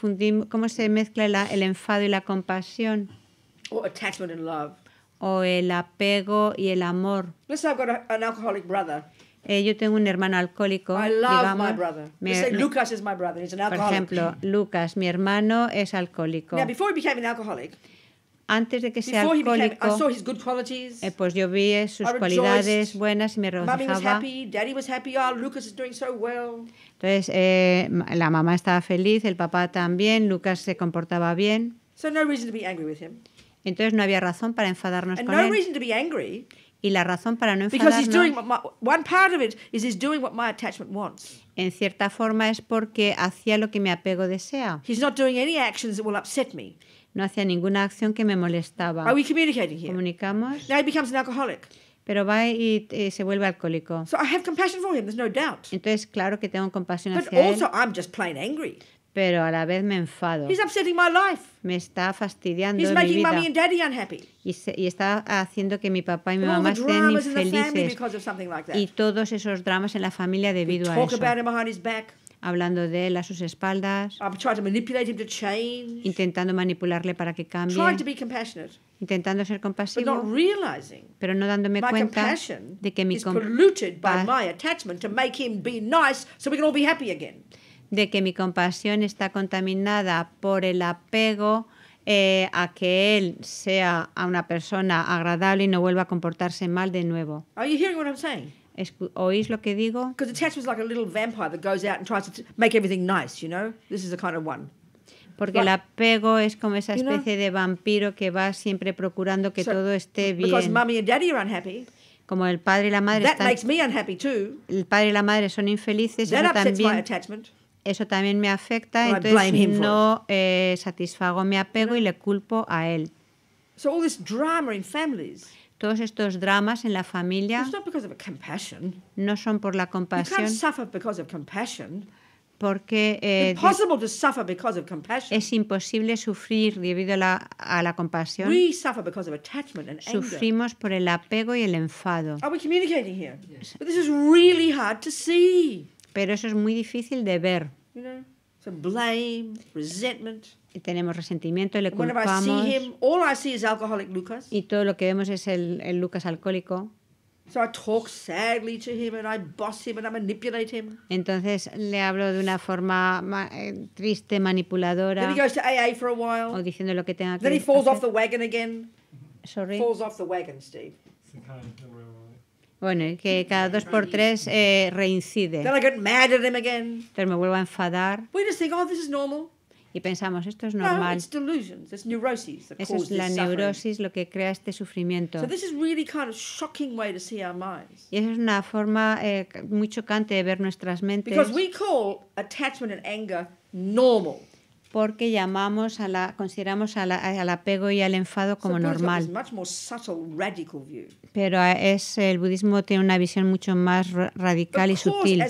se mezcla el enfado y la compasión? Or attachment and love. O el apego y el amor. Let's say I've got a, an alcoholic brother. Eh, yo tengo un hermano alcohólico. I digamos. Lucas is my brother. He's an alcoholic. Por ejemplo, Lucas, mi hermano es alcohólico. antes de que sea alcohólico, eh, pues yo vi eh, sus cualidades buenas y me regocijaba. Oh, Entonces, la mamá estaba feliz, el papá también, Lucas se comportaba bien. Entonces no había razón para enfadarnos con él. Y la razón para no enfadarnos... En cierta forma es porque hacía lo que mi apego desea. He's not doing any actions that will upset me. No hacía ninguna acción que me molestaba. Are we communicating here? Comunicamos. Now he becomes an alcoholic pero va y, y, eh, se vuelve alcohólico. So I have compassion for him, there's no doubt. Entonces, claro que tengo compasión But hacia also, él. I'm just plain angry pero a la vez me enfado. Me está fastidiando mi vida. Y, está haciendo que mi papá y mi mamá estén infelices. y todos esos dramas en la familia debido a eso. Hablando de él a sus espaldas. Intentando manipularle para que cambie. intentando ser compasivo, pero no dándome cuenta de que mi compasión de que mi compasión está contaminada por el apego eh, a que él sea a una persona agradable y no vuelva a comportarse mal de nuevo. ¿Oís lo que digo? Porque el apego es como esa especie de vampiro que va siempre procurando que todo esté bien. como el padre y la madre están, El padre y la madre son infelices, también eso también me afecta, entonces no eh, satisfago mi apego y le culpo a él. Todos estos dramas en la familia no son por la compasión. Porque eh, es imposible sufrir debido a la, compasión. Sufrimos por el apego y el enfado. Are we communicating here? Yes. But this is really hard to see. Pero eso es muy difícil de ver. You know? blame, resentment. Y tenemos resentimiento, le culpamos. When I him, all I see is alcoholic Lucas. Y todo lo que vemos es el, el Lucas alcohólico. Entonces le hablo de una forma ma eh, triste, manipuladora. Then he goes to AA for a while. O diciendo lo que tenga que Then he falls hacer. off the wagon again. Sorry. Falls off the wagon, Steve. Bueno, que cada dos por tres eh, reincide. Then I get mad at him again. Entonces me vuelvo a enfadar We just think, oh, this is normal. y pensamos, esto es No, normal. it's delusions. It's neurosis that Eso es la suffering. neurosis lo que crea este sufrimiento. So this is really kind of shocking way to see our minds. Y esa es una forma eh, muy chocante de ver nuestras mentes. Because we call attachment and anger normal porque llamamos a la, consideramos al apego y al enfado como normal. Pero es, el budismo tiene una visión mucho más radical y sutil.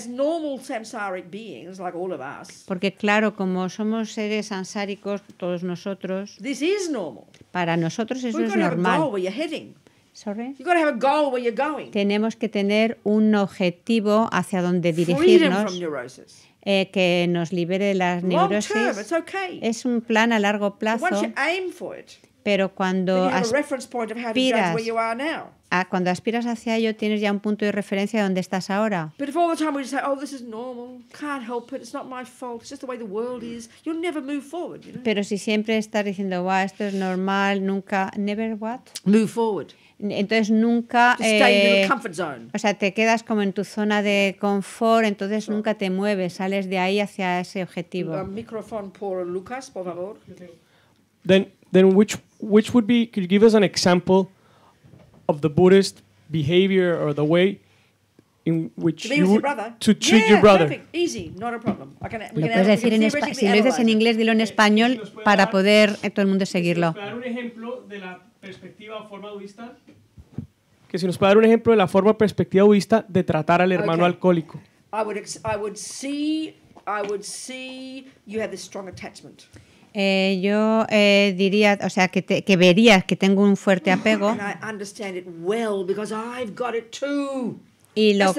Porque claro, como somos seres ansáricos, todos nosotros, para nosotros eso es normal. Tenemos que tener un objetivo hacia donde dirigirnos eh, que nos libere de las neurosis es un plan a largo plazo. pero cuando aspiras, cuando aspiras hacia ello tienes ya un punto de referencia de donde estás ahora. Pero si siempre estás diciendo, esto es normal, nunca, never what? Move forward entonces nunca... Eh, o sea, te quedas como en tu zona de confort, entonces nunca te mueves, sales de ahí hacia ese objetivo. micrófono por Lucas, por favor. Then, then which, which would be, could you give us an example of the Buddhist behavior or the way decir en Si lo dices en inglés, dilo en español para poder eh, todo el mundo seguirlo. dar un ejemplo de la perspectiva Que si nos puede dar un ejemplo de la forma perspectiva budista de tratar al hermano alcohólico. Eh, yo eh, diría, o sea, que, que verías que tengo un fuerte apego y lo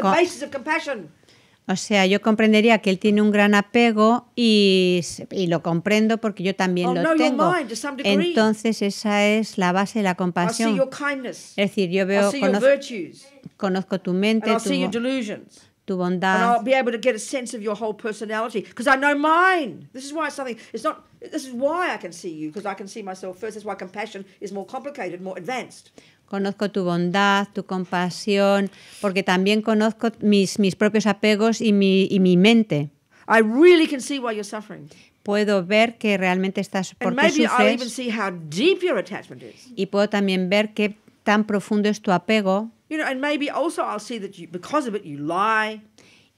o sea, yo comprendería que él tiene un gran apego y, y lo comprendo porque yo también oh, lo tengo. Entonces esa es la base de la compasión. Es decir, yo veo, conozco tu mente, tu, tu bondad. Y voy a tener un sentido de tu whole personalidad, porque sé mi Esto es por qué es algo... Esto es por qué puedo verte, porque puedo verme a mí primero. es por qué la compasión es más complicada, más avanzada conozco tu bondad, tu compasión, porque también conozco mis, mis propios apegos y mi, y mi mente. Puedo ver que realmente estás por sufres. Y puedo también ver qué tan profundo es tu apego.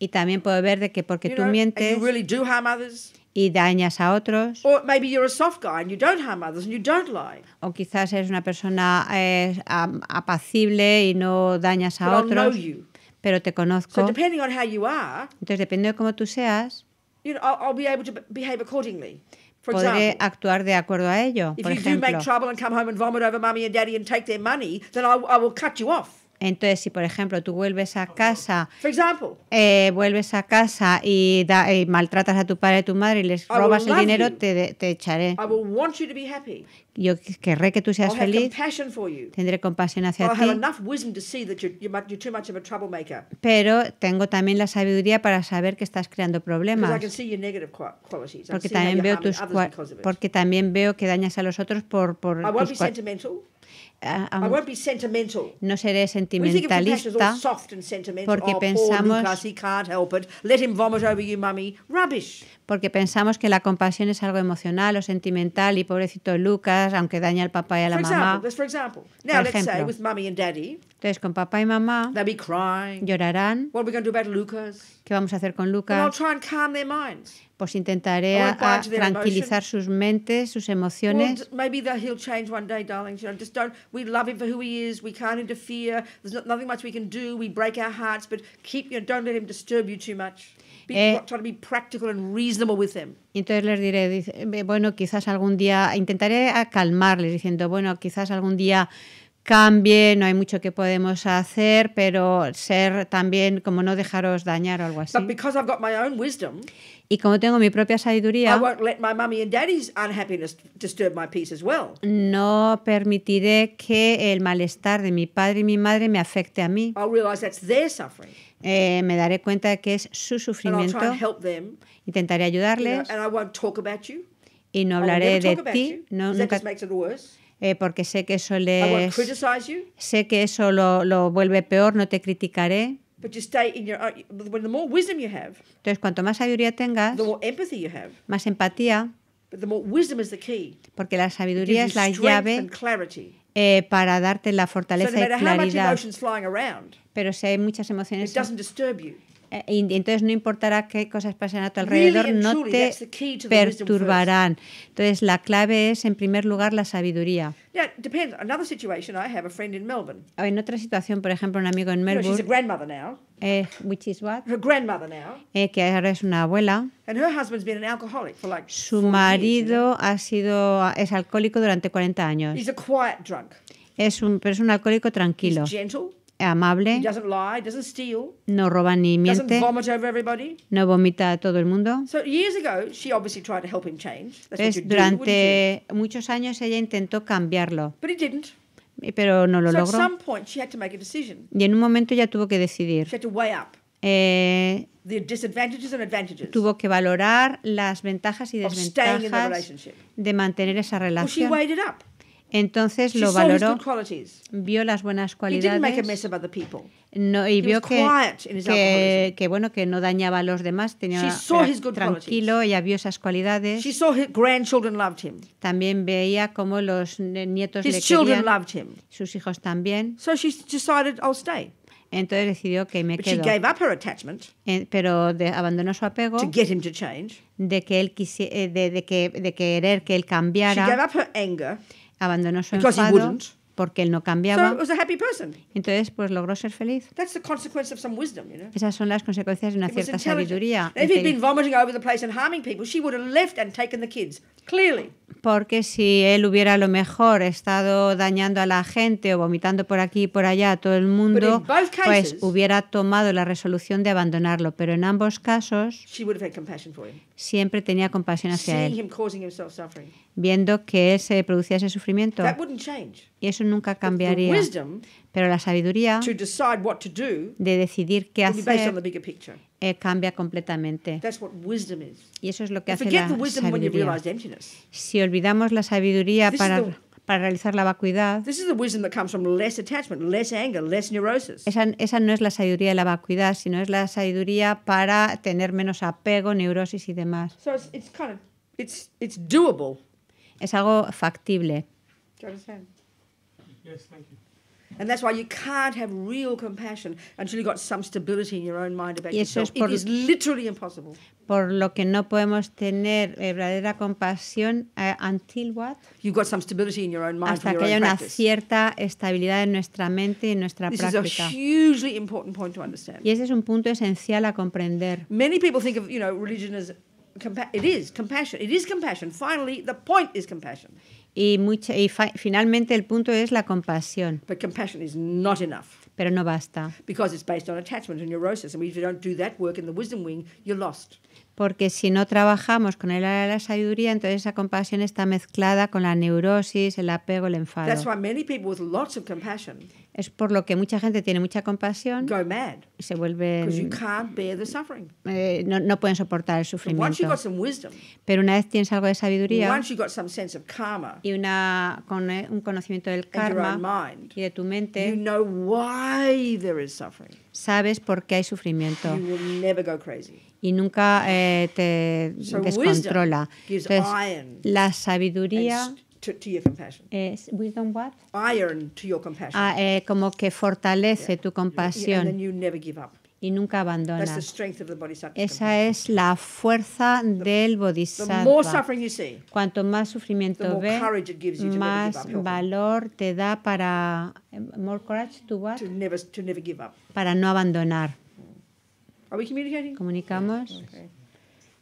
Y también puedo ver de que porque tú mientes y dañas a otros. O quizás eres una persona eh, apacible y no dañas a But otros. I know you. Pero te conozco. So depending on how you are, Entonces, dependiendo de cómo tú seas, you know, I'll, be able to behave accordingly. For podré actuar de acuerdo a ello. Por if you ejemplo, do make trouble and come home and vomit over mommy and daddy and take their money, then I, I will cut you off. Entonces, si por ejemplo tú vuelves a casa, eh, vuelves a casa y, maltratas a tu padre y tu madre y les robas el dinero, te, echaré. Yo querré que tú seas feliz. Tendré compasión hacia ti. Pero tengo también la sabiduría para saber que estás creando problemas. Porque también veo tus porque también veo que dañas a los otros por por Ah, ah, no seré sentimentalista porque oh, pensamos porque pensamos que la compasión es algo emocional o sentimental y pobrecito Lucas aunque daña al papá y a la mamá por ejemplo entonces con papá y mamá llorarán ¿qué vamos a hacer con Lucas? pues intentaré a, tranquilizar sus mentes, sus emociones. Well, maybe that he'll change one day, darlings. You know, just don't. We love him for who he is. We can't interfere. There's not, nothing much we can do. We break our hearts, but keep. You know, don't let him disturb you too much. Be, eh, to be practical and reasonable with him. Entonces les diré, eh, bueno, quizás algún día intentaré calmarles diciendo, bueno, quizás algún día cambie, no hay mucho que podemos hacer, pero ser también como no dejaros dañar o algo así. But because I've got my own wisdom, y como tengo mi propia sabiduría, no permitiré que el malestar de mi padre y mi madre me afecte a mí. Eh, me daré cuenta de que es su sufrimiento. Intentaré ayudarles. y no hablaré de ti. No, nunca, eh, porque sé que eso sé que eso lo, lo vuelve peor. No te criticaré. Entonces, cuanto más sabiduría tengas, más empatía, porque la sabiduría es la llave eh, para darte la fortaleza y claridad. Pero si hay muchas emociones, eh, entonces no importará qué cosas pasen a tu alrededor, no te perturbarán. Entonces la clave es, en primer lugar, la sabiduría. en otra situación, por ejemplo, un amigo en Melbourne. que ahora es una abuela. Su marido ha sido es alcohólico durante 40 años. Es un pero es un alcohólico tranquilo amable, no roba ni miente, no vomita a todo el mundo. durante muchos años ella intentó cambiarlo, pero no lo logró. Y en un momento ya tuvo que decidir. Eh, tuvo que valorar las ventajas y desventajas de mantener esa relación. Entonces lo valoró, vio las buenas cualidades no, y vio que, bueno, que no dañaba a los demás, tenía tranquilo, ella vio esas cualidades. También veía cómo los nietos le querían, sus hijos también. Entonces decidió que me quedo. Eh, pero de, abandonó su apego de que él eh, de, de, que, de querer que él cambiara. Abandonó su because porque él no cambiaba. Entonces, pues logró ser feliz. Esas son las consecuencias de una cierta sabiduría. Porque si él hubiera a lo mejor estado dañando a la gente o vomitando por aquí y por allá a todo el mundo, pues hubiera tomado la resolución de abandonarlo. Pero en ambos casos would have compassion siempre tenía compasión hacia él, viendo que él se producía ese sufrimiento. Y eso nunca cambiaría. Pero la sabiduría de decidir qué hacer eh, cambia completamente. Y eso es lo que hace la sabiduría. Si olvidamos la sabiduría para para realizar la vacuidad. Esa, esa no es la sabiduría de la vacuidad, sino es la sabiduría para tener menos apego, neurosis y demás. So it's, kind of, it's, it's doable. Es algo factible. Yes, thank And that's why you can't have real compassion until you've got some stability in your own mind about yourself. Es It is literally impossible. Por lo que no podemos tener verdadera compasión uh, until what? You've got some stability in your own mind Hasta que haya una cierta estabilidad en nuestra mente y en nuestra This práctica. Is a hugely important point to understand. Y ese es un punto esencial a comprender. Many people think of, you know, religion as it is compassion. It is compassion. Finally, the point is compassion. Y, mucha, y finalmente el punto es la compasión. But compassion is not enough. Pero no basta. Because it's based on attachment and neurosis, and if you don't do that work in the wisdom wing, you're lost porque si no trabajamos con el área de la sabiduría, entonces esa compasión está mezclada con la neurosis, el apego, el enfado. es por lo que mucha gente tiene mucha compasión y se vuelve eh, no, no, pueden soportar el sufrimiento. Pero una vez tienes algo de sabiduría y una, con eh, un conocimiento del karma y de tu mente, you know why there is suffering. sabes por qué hay sufrimiento. You will never go crazy y nunca eh, te descontrola. Entonces, la sabiduría Es como que fortalece tu compasión. Y nunca abandona. Esa es la fuerza del bodhisattva. Cuanto más sufrimiento ve, más valor te da para eh, more courage to what? Para no abandonar. Are Comunicamos.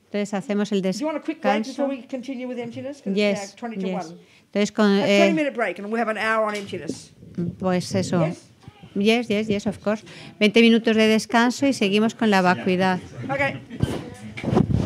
Entonces hacemos el descanso. Yes, yes. Entonces con, pues eso. Yes, yes, yes, of course. 20 minutos de descanso y seguimos con la vacuidad. Okay.